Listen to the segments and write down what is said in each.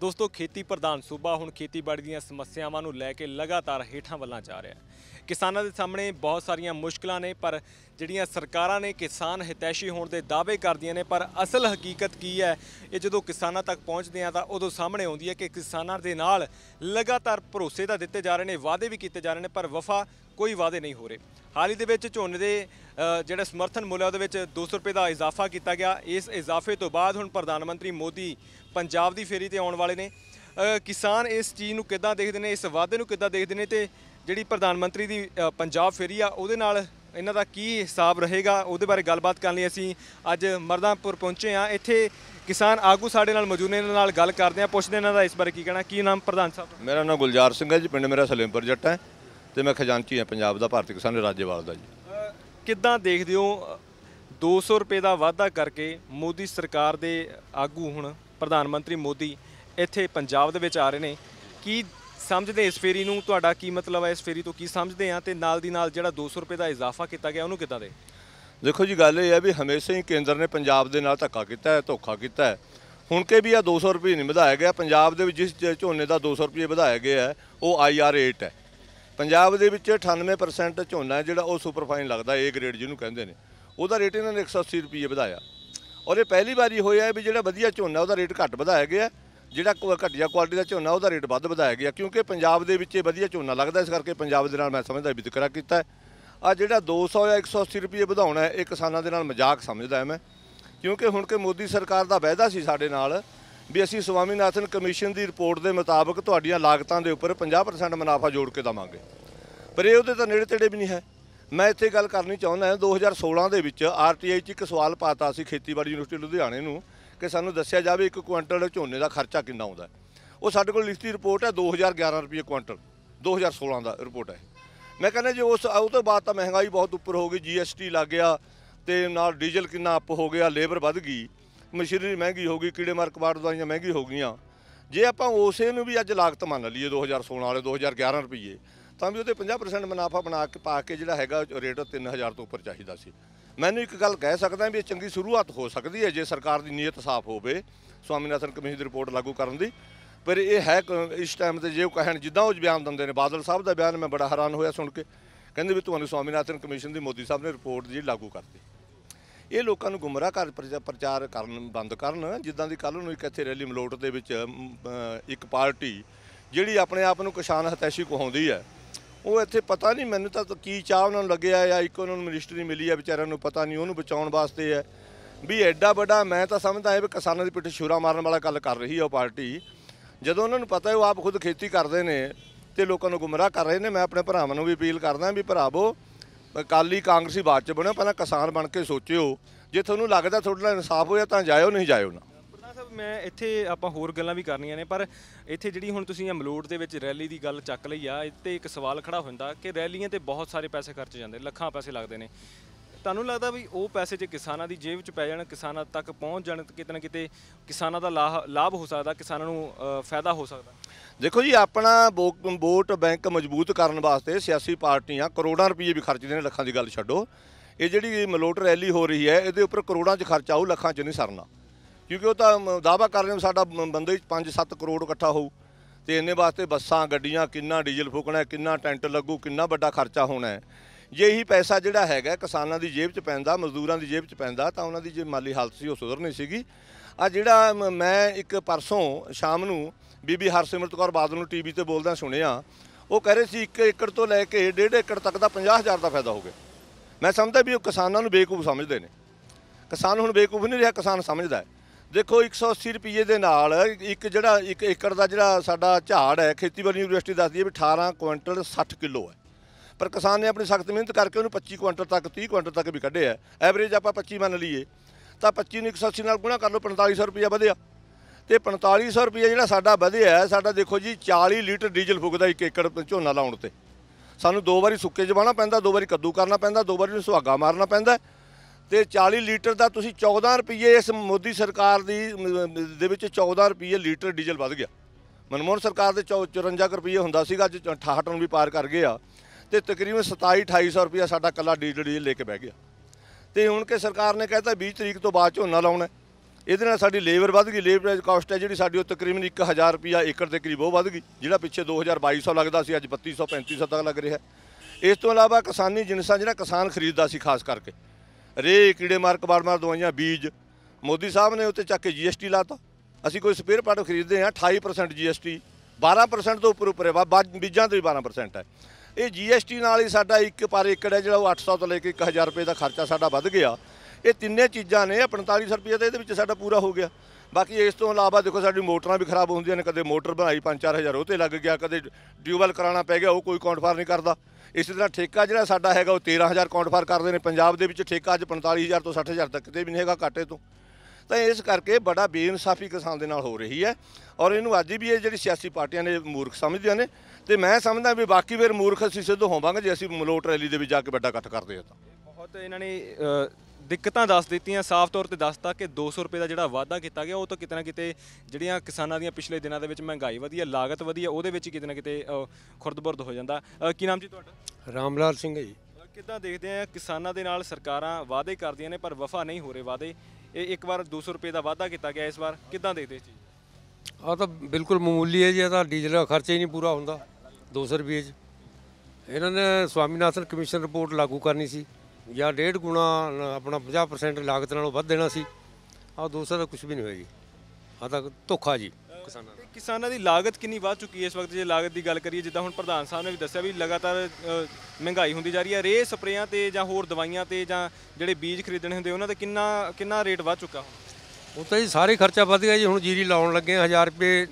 ਦੋਸਤੋ ਖੇਤੀ ਪ੍ਰਧਾਨ ਸੂਬਾ ਹੁਣ ਖੇਤੀਬਾੜੀ ਦੀਆਂ ਸਮੱਸਿਆਵਾਂ ਨੂੰ ਲੈ ਕੇ ਲਗਾਤਾਰ ਹੇਠਾਂ ਵੱਲਾਂ ਜਾ ਰਿਹਾ ਹੈ ਕਿਸਾਨਾਂ ਦੇ ਸਾਹਮਣੇ ਬਹੁਤ ਸਾਰੀਆਂ ਮੁਸ਼ਕਲਾਂ ਨੇ ਪਰ ਜਿਹੜੀਆਂ ਸਰਕਾਰਾਂ ਨੇ ਕਿਸਾਨ ਹਿਤੈਸ਼ੀ ਹੋਣ ਦੇ ਦਾਅਵੇ ਕਰਦੀਆਂ ਨੇ ਪਰ ਅਸਲ ਹਕੀਕਤ ਕੀ ਹੈ ਇਹ ਜਦੋਂ ਕਿਸਾਨਾਂ ਤੱਕ ਪਹੁੰਚਦੇ ਆ ਤਾਂ ਉਦੋਂ ਸਾਹਮਣੇ ਆਉਂਦੀ ਹੈ ਕਿ ਕਿਸਾਨਾਂ ਦੇ ਨਾਲ ਲਗਾਤਾਰ ਭਰੋਸੇ ਤਾਂ ਦਿੱਤੇ ਜਾ ਰਹੇ ਨੇ ਵਾਅਦੇ ਵੀ ਕੀਤੇ ਜਾ ਰਹੇ ਨੇ ਪਰ ਵਫਾ ਕੋਈ ਵਾਅਦੇ ਨਹੀਂ ਹੋ ਰਹੇ ਹਾਲ ਹੀ ਦੇ ਵਿੱਚ ਝੋਨੇ ਦੇ ਜਿਹੜਾ ਸਮਰਥਨ ਮੁੱਲ ਉਹਦੇ ਵਿੱਚ 200 ਰੁਪਏ ਦਾ ਇਜ਼ਾਫਾ ਕੀਤਾ ਗਿਆ ਇਸ ਇਜ਼ਾਫੇ ਤੋਂ ਬਾਅਦ ਹੁਣ ਪ੍ਰਧਾਨ ਮੰਤਰੀ ਮੋਦੀ ਪੰਜਾਬ ਦੀ ਫੇਰੀ ਤੇ ਆਉਣ ਵਾਲੇ ਨੇ ਕਿਸਾਨ ਇਸ ਚੀਜ਼ ਨੂੰ ਕਿੱਦਾਂ ਦੇਖਦੇ ਨੇ ਇਸ ਵਾਅਦੇ ਨੂੰ ਕਿੱਦਾਂ ਦੇਖਦੇ ਨੇ ਤੇ ਜਿਹੜੀ ਪ੍ਰਧਾਨ ਮੰਤਰੀ ਦੀ ਪੰਜਾਬ ਫੇਰੀ ਆ ਉਹਦੇ ਨਾਲ ਇਹਨਾਂ ਦਾ ਕੀ ਹਿਸਾਬ ਰਹੇਗਾ ਉਹਦੇ ਬਾਰੇ ਗੱਲਬਾਤ ਕਰਨ ਲਈ ਅਸੀਂ ਅੱਜ ਮਰਦਾਂਪੁਰ ਪਹੁੰਚੇ ਆ ਇੱਥੇ ਕਿਸਾਨ ਆਗੂ ਸਾਡੇ ਨਾਲ ਮੌਜੂਦ ਨੇ ਇਹਨਾਂ ਨਾਲ ਗੱਲ ਕਰਦੇ ਆ ਪੁੱਛਦੇ ਇਹਨਾਂ ਦਾ ਇਸ ਬਾਰੇ ਕੀ ਕਹਿਣਾ ਕੀ ਨਾਮ ਪ੍ਰਧਾਨ ਸਾਹਿਬ ਮੇਰਾ ਨਾਮ ਗੁਲਜ਼ਾਰ ਸਿੰਘ ਹੈ ਜੀ ਪਿੰਡ ਮੇਰਾ ਸਲੇਮਪੁਰ ਜੱਟ ਹੈ ਤੇ ਮੈਂ ਖਜ਼ਾਨਚੀ ਹਾਂ ਪੰਜਾਬ ਦਾ ਭਾਰਤੀ ਕਿਸਾਨ ਰਾਜੇਵਾਲ ਦਾ ਜੀ ਕਿੱਦਾਂ ਦੇਖਦੇ ਹੋ 200 ਰੁਪਏ ਦਾ ਵਾਅਦਾ ਕਰਕੇ ਮੋਦੀ ਸਰਕਾਰ ਦੇ ਆਗੂ ਹੁਣ ਪ੍ਰਧਾਨ ਮੰਤਰੀ ਮੋਦੀ ਇੱਥੇ ਪੰਜਾਬ ਦੇ ਵਿੱਚ ਆ ਰਹੇ ਨੇ ਕੀ ਸਮਝਦੇ ਇਸ ਫੇਰੀ ਨੂੰ ਤੁਹਾਡਾ ਕੀ ਮਤਲਬ ਹੈ ਇਸ ਫੇਰੀ ਤੋਂ ਕੀ ਸਮਝਦੇ ਆ ਤੇ ਨਾਲ ਦੀ ਨਾਲ ਜਿਹੜਾ 200 ਰੁਪਏ ਦਾ ਇਜ਼ਾਫਾ ਕੀਤਾ ਗਿਆ ਉਹਨੂੰ ਕਿਦਾਂ ਦੇ ਦੇਖੋ ਜੀ ਗੱਲ ਇਹ ਹੈ ਵੀ ਹਮੇਸ਼ਾ ਹੀ ਕੇਂਦਰ ਨੇ ਪੰਜਾਬ ਦੇ ਨਾਲ ਧੱਕਾ ਕੀਤਾ ਹੈ ਧੋਖਾ ਕੀਤਾ ਹੈ ਹੁਣ ਕੇ ਵੀ ਆ 200 ਰੁਪਏ ਨਹੀਂ ਵਧਾਇਆ ਗਿਆ ਪੰਜਾਬ ਦੇ ਵਿੱਚ ਜਿਸ ਝੋਨੇ ਦਾ 200 ਰੁਪਏ ਵਧਾਇਆ ਗਿਆ ਹੈ ਉਹ ਆਈਆਰ 8 ਹੈ ਪੰਜਾਬ ਦੇ ਵਿੱਚ 98% ਝੋਨਾ ਜਿਹੜਾ ਉਹ ਸੁਪਰਫਾਈਨ ਲੱਗਦਾ ਏ ਗ੍ਰੇਡ ਜਿਹਨੂੰ ਕਹਿੰਦੇ ਨੇ ਉਹਦਾ ਰੇਟ ਇਹਨਾਂ ਨੇ 180 ਰੁਪਏ ਵਧਾਇਆ ਔਰ ਇਹ ਪਹਿਲੀ ਵਾਰੀ ਹੋਇਆ ਵੀ ਜਿਹੜਾ ਵਧੀਆ ਝੋਨਾ ਉਹਦਾ ਰੇਟ ਘੱਟ ਵਧਾਇਆ ਗਿਆ ਜਿਹੜਾ ਘਟਿਆ ਕੁਆਲਿਟੀ ਦਾ ਝੋਨਾ ਉਹਦਾ ਰੇਟ ਵੱਧ ਵਧਾਇਆ ਗਿਆ ਕਿਉਂਕਿ ਪੰਜਾਬ ਦੇ ਵਿੱਚ ਇਹ ਵਧੀਆ ਝੋਨਾ ਲੱਗਦਾ ਇਸ ਕਰਕੇ ਪੰਜਾਬ ਦੇ ਨਾਲ ਮੈਂ ਸਮਝਦਾ ਵਿਤਕਰਾ ਕੀਤਾ ਆ ਜਿਹੜਾ 200 ਜਾਂ 180 ਰੁਪਏ ਵਧਾਉਣਾ ਹੈ ਇਹ ਕਿਸਾਨਾਂ ਦੇ ਨਾਲ ਮਜ਼ਾਕ ਸਮਝਦਾ ਮੈਂ ਕਿਉਂਕਿ ਹੁਣ ਕਿ ਮੋਦੀ ਸਰਕਾਰ ਦਾ ਵਾਅਦਾ ਸੀ ਸਾਡੇ ਨਾਲ ਵੀ ਅਸੀਂ ਸੁਆਮੀਨਾਥਨ ਕਮਿਸ਼ਨ ਦੀ ਰਿਪੋਰਟ ਦੇ ਮੁਤਾਬਕ ਤੁਹਾਡੀਆਂ ਲਾਗਤਾਂ ਦੇ ਉੱਪਰ 50% ਮੁਨਾਫਾ ਜੋੜ ਕੇ ਦਵਾਂਗੇ ਪਰ ਇਹ ਉਹਦੇ ਤਾਂ ਨੇੜੇ ਤੇੜੇ ਵੀ ਨਹੀਂ ਹੈ ਮੈਂ ਇੱਥੇ ਗੱਲ ਕਰਨੀ ਚਾਹੁੰਦਾ 2016 ਦੇ ਵਿੱਚ ਆਰਟੀਆਈ 'ਚ ਇੱਕ ਸਵਾਲ ਪਾਤਾ ਸੀ ਖੇਤੀਬਾੜੀ ਯੂਨੀਵਰਸਿਟੀ ਲੁਧਿਆਣੇ ਨੂੰ ਕਿ ਸਾਨੂੰ ਦੱਸਿਆ ਜਾਵੇ ਇੱਕ ਕੁਇੰਟਲ ਝੋਨੇ ਦਾ ਖਰਚਾ ਕਿੰਨਾ ਆਉਂਦਾ ਉਹ ਸਾਡੇ ਕੋਲ ਲਿਖਤੀ ਰਿਪੋਰਟ ਹੈ 2011 ਰੁਪਏ ਕੁਇੰਟਲ 2016 ਦਾ ਰਿਪੋਰਟ ਹੈ ਮੈਂ ਕਹਿੰਦਾ ਜੇ ਉਸ ਉਹ ਤੋਂ ਬਾਅਦ ਤਾਂ ਮਹਿੰਗਾਈ ਬਹੁਤ ਉੱਪਰ ਹੋ ਗਈ ਜੀਐਸਟੀ ਲੱਗ ਗਿਆ ਤੇ ਨਾਲ ਡੀਜ਼ਲ ਕਿੰਨਾ ਅਪ ਹੋ ਗਿਆ ਲੇਬਰ ਵੱਧ ਗਈ ਮਸ਼ੀਨਰੀ ਮਹਿੰਗੀ ਹੋ ਗਈ ਕੀੜੇ ਮਾਰ ਕਬਾੜ ਦਵਾਈਆਂ ਮਹਿੰਗੀ ਹੋ ਗਈਆਂ ਜੇ ਆਪਾਂ ਉਸੇ ਨੂੰ ਵੀ ਅੱਜ ਲਾਗਤ ਮੰਨ ਲਈਏ 2016 ਵਾਲੇ 2011 ਰੁਪਏ ਤਾਂ ਵੀ ਉਹਦੇ 50% ਮੁਨਾਫਾ ਬਣਾ ਕੇ ਪਾ ਕੇ ਜਿਹੜਾ ਹੈਗਾ ਰੇਟ 3000 ਤੋਂ ਉੱਪਰ ਚਾਹੀਦਾ ਸੀ ਮੈਨੂੰ ਇੱਕ ਗੱਲ ਕਹਿ ਸਕਦਾ ਵੀ ਇਹ ਚੰਗੀ ਸ਼ੁਰੂਆਤ ਹੋ ਸਕਦੀ ਹੈ ਜੇ ਸਰਕਾਰ ਦੀ ਨੀਅਤ ਸਾਫ਼ ਹੋਵੇ ਸਵਾਮੀਨਾਥਨ ਕਮਿਸ਼ਨ ਦੀ ਰਿਪੋਰਟ ਲਾਗੂ ਕਰਨ ਦੀ ਪਰ ਇਹ ਹੈ ਇਸ ਟਾਈਮ ਤੇ ਜੇ ਉਹ ਕਹਿਣ ਜਿੱਦਾਂ ਉਹ ਬਿਆਨ ਦਿੰਦੇ ਨੇ ਬਾਦਲ ਸਾਹਿਬ ਦਾ ਬਿਆਨ ਮੈਂ ਬੜਾ ਹੈਰਾਨ ਹੋਇਆ ਸੁਣ ਕੇ ਕਹਿੰਦੇ ਵੀ ਤੁਹਾਨੂੰ ਸਵਾਮੀਨਾਥਨ ਕਮਿਸ਼ਨ ਦੀ ਮੋਦੀ ਸਾਹਿਬ ਨੇ ਰਿਪੋਰਟ ਜੀ ਲਾਗੂ ਕਰਤੀ ਇਹ ਲੋਕਾਂ ਨੂੰ ਗੁੰਮਰਾਹ ਕਰ ਪ੍ਰਚਾਰ ਕਰਨ ਬੰਦ ਕਰਨ ਜਿੱਦਾਂ ਦੀ ਕੱਲ ਨੂੰ ਇੱਕ ਇੱਥੇ ਰੈਲੀ ਮਲੋਟ ਦੇ ਵਿੱਚ ਇੱਕ ਪਾਰਟੀ ਜਿਹੜੀ ਆਪਣੇ ਆਪ ਨੂੰ ਕਿਸਾਨ ਹਤੈਸ਼ੀ ਕਹਾਉਂਦੀ ਹੈ ਉਹ ਇੱਥੇ ਪਤਾ ਨਹੀਂ ਮੈਨੂੰ ਤਾਂ ਕੀ ਚਾਹ ਉਹਨਾਂ ਨੂੰ ਲੱਗਿਆ ਆ ਇੱਕ ਉਹਨਾਂ ਨੂੰ ਮਿਨਿਸਟਰੀ ਮਿਲੀ ਆ ਵਿਚਾਰਿਆਂ ਨੂੰ ਪਤਾ ਨਹੀਂ ਉਹਨੂੰ ਬਚਾਉਣ ਵਾਸਤੇ ਆ ਵੀ ਐਡਾ ਵੱਡਾ ਮੈਂ ਤਾਂ ਸਮਝਦਾ ਇਹ ਵੀ ਕਿਸਾਨਾਂ ਦੀ ਪਿੱਠ ਛੁਰਾ ਮਾਰਨ ਵਾਲਾ ਗੱਲ ਕਰ ਰਹੀ ਆ ਉਹ ਪਾਰਟੀ ਜਦੋਂ ਉਹਨਾਂ ਨੂੰ ਪਤਾ ਹੈ ਉਹ ਆਪ ਖੁਦ ਖੇਤੀ ਕਰਦੇ ਨੇ ਤੇ ਲੋਕਾਂ ਨੂੰ ਗੁੰਮਰਾਹ ਕਰ ਰਹੇ ਨੇ ਮੈਂ ਆਪਣੇ ਭਰਾਵਾਂ ਨੂੰ ਵੀ ਅਪੀਲ ਕਰਦਾ ਵੀ ਭਰਾਵੋ ਅਕਾਲੀ ਕਾਂਗਰਸੀ ਬਾਅਦ ਚ ਬਣਿਓ ਪਹਿਲਾਂ ਕਿਸਾਨ ਬਣ ਕੇ ਸੋਚਿਓ ਜੇ ਤੁਹਾਨੂੰ ਲੱਗਦਾ ਤੁਹਾਡਾ ਇਨਸਾਫ ਹੋਇਆ ਤਾਂ ਜਾਇਓ ਨਹੀਂ ਜਾਇਓ ਨਾ ਮੈਂ ਇੱਥੇ ਆਪਾਂ ਹੋਰ ਗੱਲਾਂ ਵੀ ਕਰਨੀਆਂ ਨੇ ਪਰ ਇੱਥੇ ਜਿਹੜੀ ਹੁਣ ਤੁਸੀਂ ਅਮਲੋਟ ਦੇ ਵਿੱਚ ਰੈਲੀ ਦੀ ਗੱਲ ਚੱਕ ਲਈ ਆ ਇੱਥੇ ਇੱਕ ਸਵਾਲ ਖੜਾ ਹੁੰਦਾ ਕਿ ਰੈਲੀਆਂ ਤੇ ਬਹੁਤ ਸਾਰੇ ਪੈਸੇ ਖਰਚ ਜਾਂਦੇ ਲੱਖਾਂ ਪੈਸੇ ਲੱਗਦੇ ਨੇ ਤੁਹਾਨੂੰ ਲੱਗਦਾ ਵੀ ਉਹ ਪੈਸੇ ਜੇ ਕਿਸਾਨਾਂ ਦੀ ਜੇਬ ਵਿੱਚ ਪੈ ਜਾਣ ਕਿਸਾਨਾਂ ਤੱਕ ਪਹੁੰਚ ਜਾਣ ਕਿਤੇ ਨਾ ਕਿਤੇ ਕਿਸਾਨਾਂ ਦਾ ਲਾਭ ਹੋ ਸਕਦਾ ਕਿਸਾਨਾਂ ਨੂੰ ਫਾਇਦਾ ਹੋ ਸਕਦਾ ਦੇਖੋ ਜੀ ਆਪਣਾ ਵੋਟ ਬੈਂਕ ਮਜ਼ਬੂਤ ਕਰਨ ਵਾਸਤੇ ਸਿਆਸੀ ਪਾਰਟੀਆਂ ਕਰੋੜਾਂ ਰੁਪਏ ਵੀ ਖਰਚਦੇ ਨੇ ਲੱਖਾਂ ਦੀ ਗੱਲ ਛੱਡੋ ਇਹ ਜਿਹੜੀ ਮਲੋਟ ਰੈਲੀ ਹੋ ਰਹੀ ਹੈ ਇਹਦੇ ਉੱਪਰ ਕਰੋੜਾਂ 'ਚ ਖਰਚਾ ਹੋ ਲੱਖਾਂ 'ਚ ਨਹੀਂ ਸਰਨਾ ਕਿਉਂਕਿ ਉਹ ਤਾਂ ਦਾਵਾ ਕਰ ਰਹੇ ਨੇ ਸਾਡਾ ਬੰਦੇ 5-7 ਕਰੋੜ ਇਕੱਠਾ ਹੋਊ ਤੇ ਇੰਨੇ ਵਾਸਤੇ ਬੱਸਾਂ ਗੱਡੀਆਂ ਕਿੰਨਾ ਡੀਜ਼ਲ ਫੂਕਣਾ ਕਿੰਨਾ ਟੈਂਟ ਲੱਗੂ ਕਿੰਨਾ ਵੱਡਾ ਖਰਚਾ ਹੋਣਾ ਹੈ ਇਹੀ ਪੈਸਾ ਜਿਹੜਾ ਹੈਗਾ ਕਿਸਾਨਾਂ ਦੀ ਜੇਬ 'ਚ ਪੈਂਦਾ ਮਜ਼ਦੂਰਾਂ ਦੀ ਜੇਬ 'ਚ ਪੈਂਦਾ ਤਾਂ ਉਹਨਾਂ ਦੀ ਜੇ ਮਾਲੀ ਹਾਲਤ ਸੀ ਉਹ ਸੁਧਰਨੀ ਸੀਗੀ ਆ ਜਿਹੜਾ ਮੈਂ ਇੱਕ ਪਰਸੋਂ ਸ਼ਾਮ ਨੂੰ ਬੀਬੀ ਹਰਸਿਮਰਤ ਕੌਰ ਬਾਦਲ ਨੂੰ ਟੀਵੀ ਤੇ ਬੋਲਦਾ ਸੁਣਿਆ ਉਹ ਕਹ ਰਹੇ ਸੀ 1 ਏਕੜ ਤੋਂ ਲੈ ਕੇ 1.5 ਏਕੜ ਤੱਕ ਦਾ 50000 ਦਾ ਫਾਇਦਾ ਹੋ ਗਿਆ ਮੈਂ ਸਮਝਦਾ ਵੀ ਉਹ ਕਿਸਾਨਾਂ ਨੂੰ ਬੇਕੂਫ ਸਮਝਦੇ ਨੇ ਕਿਸਾਨ ਹੁਣ ਬੇਕੂਫ ਨਹੀਂ ਰਿਹਾ ਕਿਸਾਨ ਸਮਝਦਾ ਹੈ ਦੇਖੋ 180 ਰੁਪਏ ਦੇ ਨਾਲ ਇੱਕ ਜਿਹੜਾ ਇੱਕ ਏਕੜ ਦਾ ਜਿਹੜਾ ਸਾਡਾ ਝਾੜ ਹੈ ਖੇਤੀਬਾੜੀ ਯੂਨੀਵਰਸਿਟੀ ਦੱਸਦੀ ਹੈ ਵੀ 18 ਕੁਇੰਟਲ 60 ਕਿਲੋ ਹੈ ਪਰ ਕਿਸਾਨ ਨੇ ਆਪਣੀ ਸਖਤ ਮਿਹਨਤ ਕਰਕੇ ਉਹਨੂੰ 25 ਕੁਇੰਟਲ ਤੱਕ 30 ਕੁਇੰਟਲ ਤੱਕ ਵੀ ਕੱਢਿਆ ਐਵਰੇਜ ਆਪਾਂ 25 ਮੰਨ ਲਈਏ ਤਾਂ 25 ਨੂੰ 180 ਨਾਲ ਗੁਣਾ ਕਰ ਲਓ 4500 ਰੁਪਏ ਵਧਿਆ ਤੇ 4500 ਰੁਪਏ ਜਿਹੜਾ ਸਾਡਾ ਵਧਿਆ ਸਾਡਾ ਦੇਖੋ ਜੀ 40 ਲੀਟਰ ਡੀਜ਼ਲ ਫੁਕਦਾ ਇੱਕ ਏਕੜ ਝੋਨਾ ਲਾਉਣ ਤੇ ਸਾਨੂੰ ਦੋ ਵਾਰੀ ਸੁੱਕੇ ਜਵਾਣਾ ਪੈਂਦਾ ਦੋ ਵਾਰੀ ਕੱਦੂ ਕਰਨਾ ਪੈਂਦਾ ਦੋ ਵਾਰੀ ਸੁਹਾਗਾ ਮਾਰਨਾ ਪੈਂਦਾ ਤੇ 40 ਲੀਟਰ ਦਾ ਤੁਸੀਂ 14 ਰੁਪਏ ਇਸ ਮੋਦੀ ਸਰਕਾਰ ਦੀ ਦੇ ਵਿੱਚ 14 ਰੁਪਏ ਲੀਟਰ ਡੀਜ਼ਲ ਵੱਧ ਗਿਆ ਮਨਮੋਹਨ ਸਰਕਾਰ ਦੇ 54 ਰੁਪਏ ਹੁੰਦਾ ਸੀਗਾ ਅੱਜ 68 ਟਨ ਵੀ ਪਾਰ ਕਰ ਗਏ ਆ ਤੇ ਤਕਰੀਬਨ 27 2800 ਰੁਪਏ ਸਾਡਾ ਕੱਲਾ ਡੀਜ਼ਲ ਡੀਜ਼ਲ ਲੈ ਕੇ ਬਹਿ ਗਿਆ ਤੇ ਹੁਣ ਕੇ ਸਰਕਾਰ ਨੇ ਕਹਿਤਾ 20 ਤਰੀਕ ਤੋਂ ਬਾਅਦ ਝੋਨਾ ਲਾਉਣਾ ਇਹਦੇ ਨਾਲ ਸਾਡੀ ਲੇਬਰ ਵੱਧ ਗਈ ਲੇਬਰ ਕਾਸਟ ਹੈ ਜਿਹੜੀ ਸਾਡੀ ਉਹ ਤਕਰੀਬਨ 1000 ਰੁਪਿਆ ਏਕੜ ਦੇ ਕਰੀਬ ਉਹ ਵੱਧ ਗਈ ਜਿਹੜਾ ਪਿੱਛੇ 2200 ਲੱਗਦਾ ਸੀ ਅੱਜ 3200 3500 ਤੱਕ ਲੱਗ ਰਿਹਾ ਇਸ ਤੋਂ ਇਲਾਵਾ ਕਿਸਾਨੀ ਜਿੰਸਾਂ ਜਿਹੜਾ ਕਿਸਾਨ ਖਰੀਦਦਾ ਸੀ ਖਾਸ ਕਰਕੇ ਰੇ ਕੀੜੇ ਮਾਰ ਮਾਰ ਦਵਾਈਆਂ ਬੀਜ ਮੋਦੀ ਸਾਹਿਬ ਨੇ ਉੱਤੇ ਚੱਕ ਕੇ ਜੀਐਸਟੀ ਲਾਤਾ ਅਸੀਂ ਕੋਈ ਸਪੇਅਰ ਪਾਰਟ ਖਰੀਦਦੇ ਹਾਂ 28% ਜੀਐਸਟੀ 12% ਤੋਂ ਉੱਪਰ ਉੱਪਰ ਹੈ ਬੀਜਾਂ ਤੇ ਵੀ 12% ਹੈ ਇਹ ਜੀਐਸਟੀ ਨਾਲ ਹੀ ਸਾਡਾ ਇੱਕ ਪਰ ਏਕੜ ਹੈ ਜਿਹੜਾ ਉਹ 800 ਤੋਂ ਲੈ ਕੇ 1000 ਰੁਪਏ ਦਾ ਖਰਚਾ ਸਾਡਾ ਵੱਧ ਗਿਆ ਇਹ ਤਿੰਨੇ ਚੀਜ਼ਾਂ ਨੇ 4500 ਰੁਪਏ ਦੇ ਇਹਦੇ ਵਿੱਚ ਸਾਡਾ ਪੂਰਾ ਹੋ ਗਿਆ ਬਾਕੀ ਇਸ ਤੋਂ ਇਲਾਵਾ ਦੇਖੋ ਸਾਡੀ ਮੋਟਰਾਂ ਵੀ ਖਰਾਬ ਹੁੰਦੀਆਂ ਨੇ ਕਦੇ ਮੋਟਰ ਬਣਾਈ 5-4000 ਉਹਤੇ ਲੱਗ ਗਿਆ ਕਦੇ ਡਿਊਵਲ ਕਰਾਉਣਾ ਪੈ ਗਿਆ ਉਹ ਕੋਈ ਕਾਉਂਟਫਾਰ ਨਹੀਂ ਕਰਦਾ ਇਸੇ ਤਰ੍ਹਾਂ ਠੇਕਾ ਜਿਹੜਾ ਸਾਡਾ ਹੈਗਾ ਉਹ 13000 ਕਾਉਂਟਫਾਰ ਕਰਦੇ ਨੇ ਪੰਜਾਬ ਦੇ ਵਿੱਚ ਠੇਕਾ ਅੱਜ 45000 ਤੋਂ 60000 ਤੱਕ ਕਿਤੇ ਵੀ ਨਹੀਂ ਹੈਗਾ ਘਾਟੇ ਤੋਂ ਤਾਂ ਇਸ ਕਰਕੇ ਬੜਾ ਬੇਇਨਸਾਫੀ ਕਿਸਾਨ ਦੇ ਨਾਲ ਹੋ ਰਹੀ ਹੈ ਔਰ ਇਹਨੂੰ ਅੱਜ ਵੀ ਇਹ ਜਿਹੜੀ ਸਿਆਸੀ ਪਾਰਟੀਆਂ ਨੇ ਮੂਰਖ ਸਮਝਦੀਆਂ ਨੇ ਤੇ ਮੈਂ ਸਮਝਦਾ ਵੀ ਬਾਕੀ ਫਿਰ ਮੂਰਖ ਅਸੀਂ ਸਿੱਧ ਹੋਵਾਂਗੇ ਜੇ ਅਸੀਂ ਮਲੋਟ ਰੈਲੀ ਦੇ ਵਿੱਚ ਜਾ ਕੇ ਵੱਡਾ ਇਕੱਠ ਕਰਦੇ ਹਾਂ ਤਾਂ ਬਹੁਤ ਇਹਨਾਂ ਨੇ ਦਿੱਕਤਾਂ ਦੱਸ ਦਿੱਤੀਆਂ ਸਾਫ਼ ਤੌਰ ਤੇ ਦੱਸਤਾ ਕਿ 200 ਰੁਪਏ ਦਾ ਜਿਹੜਾ ਵਾਅਦਾ ਕੀਤਾ ਗਿਆ ਉਹ ਤਾਂ ਕਿਤੇ ਨਾ ਕਿਤੇ ਜਿਹੜੀਆਂ ਕਿਸਾਨਾਂ ਦੀਆਂ ਪਿਛਲੇ ਦਿਨਾਂ ਦੇ ਵਿੱਚ ਮਹਿੰਗਾਈ ਵਧੀਆ ਲਾਗਤ ਵਧੀਆ ਉਹਦੇ ਵਿੱਚ ਕਿਤੇ ਨਾ ਕਿਤੇ ਖੁਰਦਬੁਰਦ ਹੋ ਜਾਂਦਾ ਕੀ ਨਾਮ ਜੀ ਤੁਹਾਡਾ ਰਾਮਲਾਲ ਸਿੰਘ ਜੀ ਕਿੱਦਾਂ ਦੇਖਦੇ ਆ ਕਿਸਾਨਾਂ ਦੇ ਨਾਲ ਸਰਕਾਰਾਂ ਵਾਅਦੇ ਕਰਦੀਆਂ ਨੇ ਪਰ ਵਫਾ ਨਹੀਂ ਹੋ ਰਹੇ ਵਾਅਦੇ ਇਹ ਇੱਕ ਵਾਰ 200 ਰੁਪਏ ਦਾ ਵਾਅਦਾ ਕੀਤਾ ਗਿਆ ਇਸ ਵਾਰ ਕਿੱਦਾਂ ਦੇਖਦੇ ਜੀ ਆ ਤਾਂ ਬਿਲਕੁਲ ਮਾਮੂਲੀ ਹੈ ਜੀ ਇਹ ਤਾਂ ਡੀਜ਼ਲ ਦਾ ਖਰਚਾ ਹੀ ਨਹੀਂ ਪੂਰਾ ਹੁੰਦਾ 200 ਰੁਪਏ ਚ ਇਹਨਾਂ ਨੇ ਸਵਾਮੀਨਾਥਨ ਕਮਿਸ਼ਨ ਰਿਪੋਰਟ ਲਾਗੂ ਕਰਨੀ ਸੀ ਜਾਂ ਡੇਢ ਗੁਣਾ ਆਪਣਾ 50% ਲਾਗਤ ਨਾਲੋਂ ਵੱਧ ਦੇਣਾ ਸੀ ਆ ਦੂਸਰਾ ਤਾਂ ਕੁਝ ਵੀ ਨਹੀਂ ਹੋਇਆ ਜੀ ਆ ਤਾਂ ਧੋਖਾ ਜੀ ਕਿਸਾਨਾਂ ਦਾ ਕਿਸਾਨਾਂ ਦੀ ਲਾਗਤ ਕਿੰਨੀ ਵੱਧ ਚੁੱਕੀ ਹੈ ਇਸ ਵਕਤ ਜੇ ਲਾਗਤ ਦੀ ਗੱਲ ਕਰੀਏ ਜਿੱਦਾਂ ਹੁਣ ਪ੍ਰਧਾਨ ਸਾਹਿਬ ਨੇ ਵੀ ਦੱਸਿਆ ਵੀ ਲਗਾਤਾਰ ਮਹਿੰਗਾਈ ਹੁੰਦੀ ਜਾ ਰਹੀ ਹੈ ਰੇ ਸਪਰੇਆਂ ਤੇ ਜਾਂ ਹੋਰ ਦਵਾਈਆਂ ਤੇ ਜਾਂ ਜਿਹੜੇ ਬੀਜ ਖਰੀਦਣੇ ਹੁੰਦੇ ਉਹਨਾਂ ਦਾ ਕਿੰਨਾ ਕਿੰਨਾ ਰੇਟ ਵੱਧ ਚੁੱਕਾ ਹੁਣ ਉਹ ਤਾਂ ਜੀ ਸਾਰੇ ਖਰਚਾ ਵਧ ਗਿਆ ਜੀ ਹੁਣ ਜੀਰੀ ਲਾਉਣ ਲੱਗੇ ਆ 1000 ਰੁਪਏ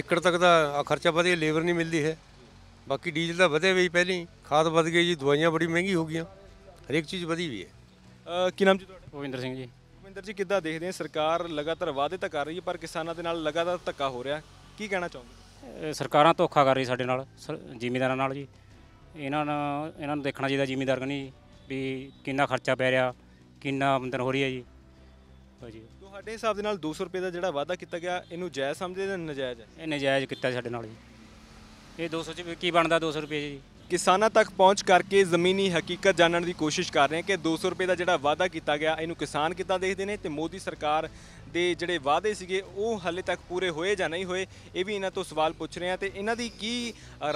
ਏਕੜ ਤੱਕ ਦਾ ਖਰਚਾ ਵਧਿਆ ਲੇਬਰ ਨਹੀਂ ਮਿਲਦੀ ਹੈ ਬਾਕੀ ਡੀਜ਼ਲ ਦਾ ਵਧਿਆ ਵੀ ਪਹਿਲੀ ਖਾਦ ਵਧ ਗਈ ਜੀ ਦਵਾਈਆਂ ਬੜੀ ਮਹਿੰਗੀ ਹੋ ਗਈਆਂ ਹਰੇਕ ਚੀਜ਼ ਵਧੀ ਵੀ ਹੈ ਕੀ ਨਾਮ ਜੀ ਤੁਹਾਡਾ ਭਵਿੰਦਰ ਸਿੰਘ ਜੀ ਭਵਿੰਦਰ ਜੀ ਕਿੱਦਾਂ ਦੇਖਦੇ ਆ ਸਰਕਾਰ ਲਗਾਤਾਰ ਵਾਅਦੇ ਤਾਂ ਕਰ ਰਹੀ ਹੈ ਪਰ ਕਿਸਾਨਾਂ ਦੇ ਨਾਲ ਲਗਾਤਾਰ ਧੱਕਾ ਹੋ ਰਿਹਾ ਕੀ ਕਹਿਣਾ ਚਾਹੁੰਦੇ ਸਰਕਾਰਾਂ ਧੋਖਾ ਕਰ ਰਹੀ ਸਾਡੇ ਨਾਲ ਜ਼ਿੰਮੇਦਾਰਾਂ ਨਾਲ ਜੀ ਇਹਨਾਂ ਨਾਲ ਇਹਨਾਂ ਨੂੰ ਦੇਖਣਾ ਚਾਹੀਦਾ ਜ਼ਿਮੀਂਦਾਰ ਕਨੀ ਵੀ ਕਿੰਨਾ ਖਰਚਾ ਪੈ ਰਿਹਾ ਕਿੰਨਾ ਆਮਦਨ ਹੋ ਰਹੀ ਹੈ ਜੀ ਹਾਂਜੀ ਤੁਹਾਡੇ ਹਿਸਾਬ ਦੇ ਨਾਲ 200 ਰੁਪਏ ਦਾ ਜਿਹੜਾ ਵਾਅਦਾ ਕੀਤਾ ਗਿਆ ਇਹਨੂੰ ਜਾਇਜ਼ ਸਮਝਦੇ ਜਾਂ ਨਜਾਇਜ਼ ਇਹ ਨਜਾਇਜ਼ ਕੀਤਾ ਸਾਡੇ ਨਾਲ ਜੀ ਇਹ 200 ਚ ਕੀ ਬਣਦਾ 200 ਰੁਪਏ ਜੀ ਕਿਸਾਨਾਂ ਤੱਕ ਪਹੁੰਚ ਕਰਕੇ ਜ਼ਮੀਨੀ ਹਕੀਕਤ ਜਾਣਨ ਦੀ ਕੋਸ਼ਿਸ਼ ਕਰ ਰਹੇ ਹਾਂ ਕਿ 200 ਰੁਪਏ ਦਾ ਜਿਹੜਾ ਵਾਅਦਾ ਕੀਤਾ ਗਿਆ ਇਹਨੂੰ ਕਿਸਾਨ ਕਿੱਦਾਂ ਦੇਖਦੇ ਨੇ ਤੇ ਮੋਦੀ ਸਰਕਾਰ ਦੇ ਜਿਹੜੇ ਵਾਅਦੇ ਸੀਗੇ ਉਹ ਹਲੇ ਤੱਕ ਪੂਰੇ ਹੋਏ ਜਾਂ ਨਹੀਂ ਹੋਏ ਇਹ ਵੀ ਇਹਨਾਂ ਤੋਂ ਸਵਾਲ ਪੁੱਛ ਰਹੇ ਆ ਤੇ ਇਹਨਾਂ ਦੀ ਕੀ